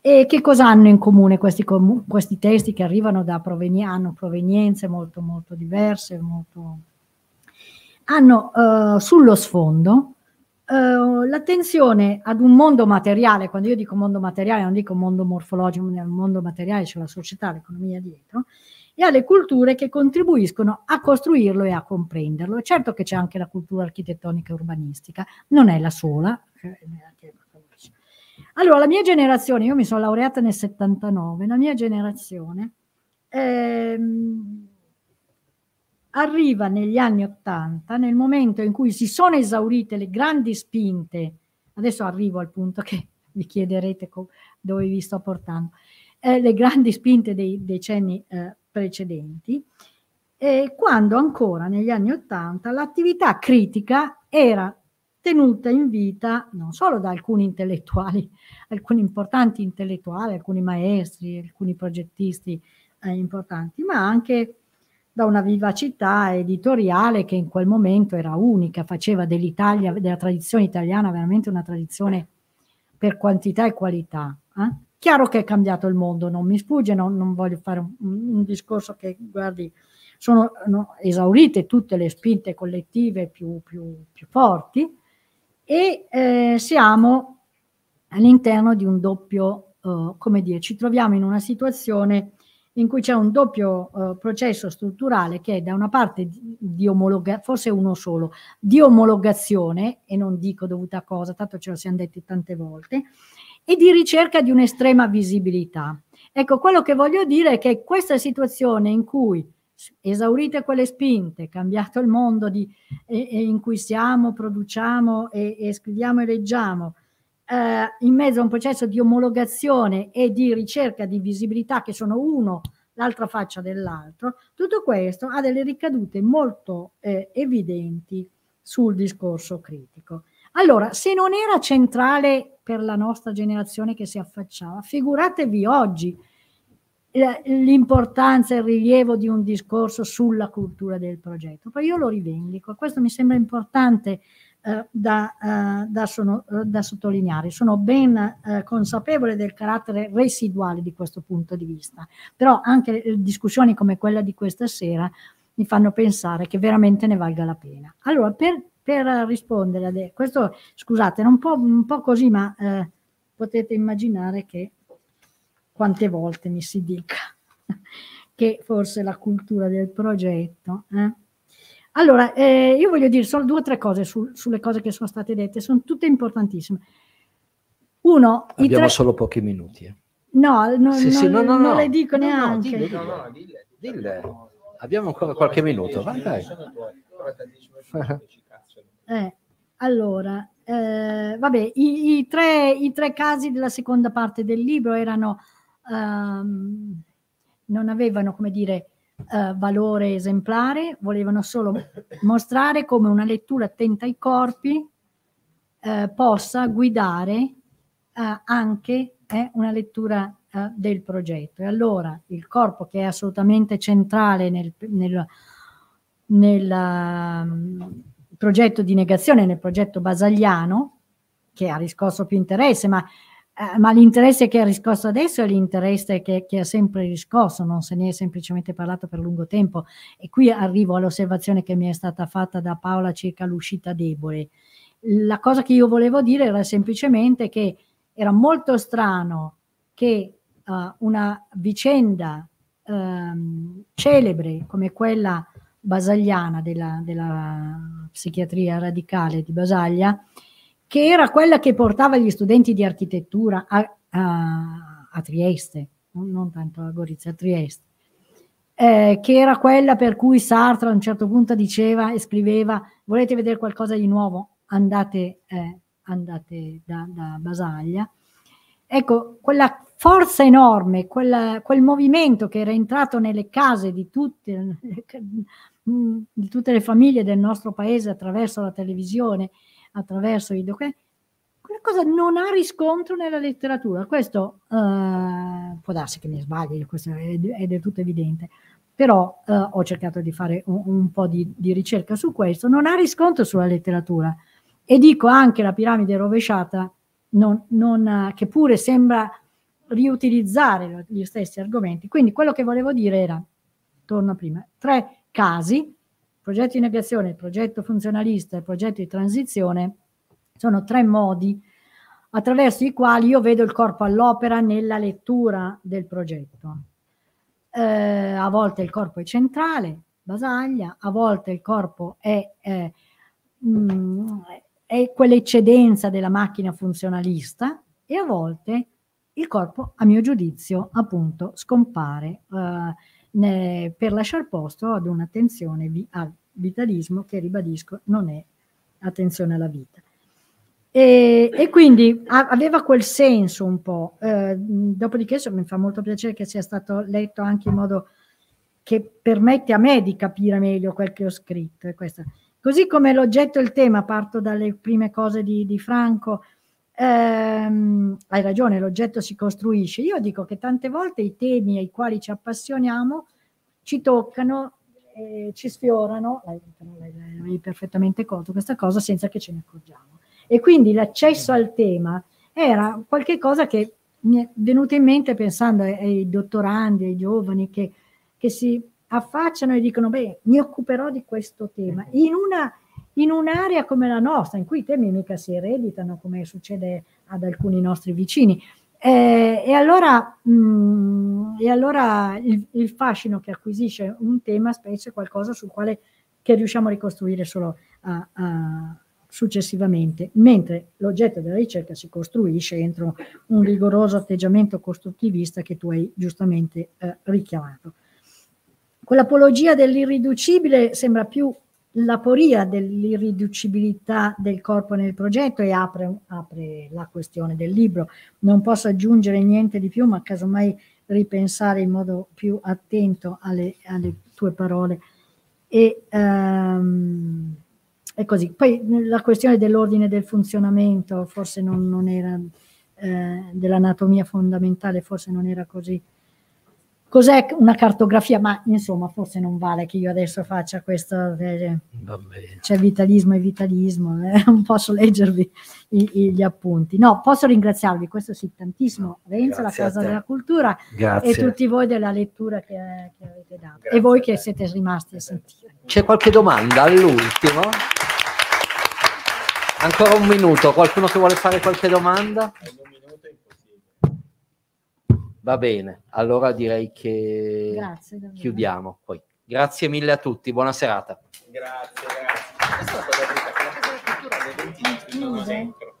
E che cosa hanno in comune questi, comu- questi testi che arrivano da provenienze, hanno provenienze molto molto diverse, molto... hanno eh, sullo sfondo Uh, eh, l'attenzione ad un mondo materiale, quando io dico mondo materiale non dico mondo morfologico, ma mondo materiale c'è la società, l'economia dietro, e alle culture che contribuiscono a costruirlo e a comprenderlo. Certo che c'è anche la cultura architettonica e urbanistica, non è la sola. Eh, allora, la mia generazione, io mi sono laureata nel 79, la mia generazione ehm, arriva negli anni 80, nel momento in cui si sono esaurite le grandi spinte, adesso arrivo al punto che vi chiederete dove vi sto portando, eh, le grandi spinte dei decenni eh, precedenti, eh, quando ancora negli anni Ottanta l'attività critica era tenuta in vita non solo da alcuni intellettuali, alcuni importanti intellettuali, alcuni maestri, alcuni progettisti eh, importanti, ma anche da una vivacità editoriale che in quel momento era unica, faceva dell'Italia, della tradizione italiana veramente una tradizione per quantità e qualità. Eh? Chiaro che è cambiato il mondo, non mi sfugge, non, non voglio fare un, un, discorso che guardi, sono no, esaurite tutte le spinte collettive più, più, più forti e eh, siamo all'interno di un doppio, eh, come dire, ci troviamo in una situazione in cui c'è un doppio eh, processo strutturale che è da una parte di, di omologazione, forse uno solo, di omologazione, e non dico dovuta a cosa, tanto ce lo siamo detti tante volte, e di ricerca di un'estrema visibilità. Ecco, quello che voglio dire è che questa situazione in cui esaurite quelle spinte, cambiato il mondo di, e, e in cui siamo, produciamo e, e scriviamo e leggiamo, eh, in mezzo a un processo di omologazione e di ricerca di visibilità che sono uno l'altra faccia dell'altro, tutto questo ha delle ricadute molto eh, evidenti sul discorso critico. Allora, se non era centrale per la nostra generazione che si affacciava, figuratevi oggi l'importanza e il rilievo di un discorso sulla cultura del progetto, poi io lo rivendico, questo mi sembra importante eh, da, eh, da, sono, eh, da, sottolineare, sono ben eh, consapevole del carattere residuale di questo punto di vista, però anche eh, discussioni come quella di questa sera mi fanno pensare che veramente ne valga la pena. Allora, per per rispondere a questo, scusate, un po', un po' così, ma eh, potete immaginare che quante volte mi si dica che forse la cultura del progetto. Eh? Allora, eh, io voglio dire solo due o tre cose su, sulle cose che sono state dette, sono tutte importantissime. Uno, abbiamo tre... solo pochi minuti. Eh. No, no, sì, non, sì, no, no, non le dico neanche. Dille, dille, dille. Abbiamo ancora qualche minuto. Vai, vai. Eh, allora, eh, vabbè, i, i, tre, i, tre, casi della seconda parte del libro erano, um, non avevano, come dire, uh, valore esemplare, volevano solo mostrare come una lettura attenta ai corpi eh, possa guidare eh, anche eh, una lettura eh, del progetto. E allora il corpo che è assolutamente centrale nel, nel, nella, ehm, progetto di negazione, nel progetto basagliano, che ha riscosso più interesse, ma, eh, ma l'interesse che ha riscosso adesso è l'interesse che, che, ha sempre riscosso, non se ne è semplicemente parlato per lungo tempo. E qui arrivo all'osservazione che mi è stata fatta da Paola circa l'uscita debole. La cosa che io volevo dire era semplicemente che era molto strano che uh, una vicenda um, celebre come quella basagliana della, della psichiatria radicale di Basaglia, che era quella che portava gli studenti di architettura a, a, a Trieste, non tanto a Gorizia, a Trieste, eh, che era quella per cui Sartre a un certo punto diceva e scriveva volete vedere qualcosa di nuovo, andate, eh, andate da, da Basaglia. Ecco, quella forza enorme, quel, quel movimento che era entrato nelle case di tutte, mm, di tutte, le famiglie del nostro paese attraverso la televisione, attraverso i documenti, quella cosa non ha riscontro nella letteratura. Questo eh, può darsi che mi sbagli, questo è, è del tutto evidente, però eh, ho cercato di fare un, un po' di, di, ricerca su questo, non ha riscontro sulla letteratura. E dico anche la piramide rovesciata, non, non, che pure sembra riutilizzare gli stessi argomenti. Quindi quello che volevo dire era, torno a prima, tre casi, progetto di negoziazione, progetto funzionalista e progetto di transizione, sono tre modi attraverso i quali io vedo il corpo all'opera nella lettura del progetto. Eh, a volte il corpo è centrale, basaglia, a volte il corpo è, eh, mh, mm, è quell'eccedenza della macchina funzionalista e a volte il corpo, a mio giudizio, appunto, scompare eh, ne, per lasciare posto ad un'attenzione vi, al vitalismo che, ribadisco, non è attenzione alla vita. E, e quindi a, aveva quel senso un po', eh, dopodiché so, mi fa molto piacere che sia stato letto anche in modo che permette a me di capire meglio quel che ho scritto. Così come l'oggetto e il tema, parto dalle prime cose di, di Franco, ehm, hai ragione, l'oggetto si costruisce. Io dico che tante volte i temi ai quali ci appassioniamo ci toccano, eh, ci sfiorano, hai perfettamente colto questa cosa, senza che ce ne accorgiamo. E quindi l'accesso al tema era qualcosa che mi è venuto in mente pensando ai, ai dottorandi, ai giovani che, che si affacciano e dicono, beh, mi occuperò di questo tema, ecco. in una in un'area come la nostra, in cui i temi mica si ereditano come succede ad alcuni nostri vicini. Eh, e, allora, mh, mm, e allora il, il, fascino che acquisisce un tema spesso è qualcosa sul quale riusciamo a ricostruire solo a, a successivamente, mentre l'oggetto della ricerca si costruisce entro un rigoroso atteggiamento costruttivista che tu hai giustamente eh, richiamato. Quell'apologia dell'irriducibile sembra più l'aporia dell'irriducibilità del corpo nel progetto e apre, apre, la questione del libro. Non posso aggiungere niente di più, ma casomai ripensare in modo più attento alle, alle tue parole. E, um, è così. Poi la questione dell'ordine del funzionamento, forse non, non era eh, dell'anatomia fondamentale, forse non era così Cos'è una cartografia? Ma insomma, forse non vale che io adesso faccia questo. Eh, c'è vitalismo e vitalismo, eh, non posso leggervi i, i, gli appunti. No, posso ringraziarvi, questo sì, tantissimo. Renzo, la Casa della Cultura Grazie. e tutti voi della lettura che, che avete dato Grazie e voi che siete rimasti a sentire. C'è qualche domanda all'ultimo? Ancora un minuto, qualcuno che vuole fare qualche domanda? Va bene, allora direi che grazie, chiudiamo poi. Grazie mille a tutti, buona serata. Grazie, grazie.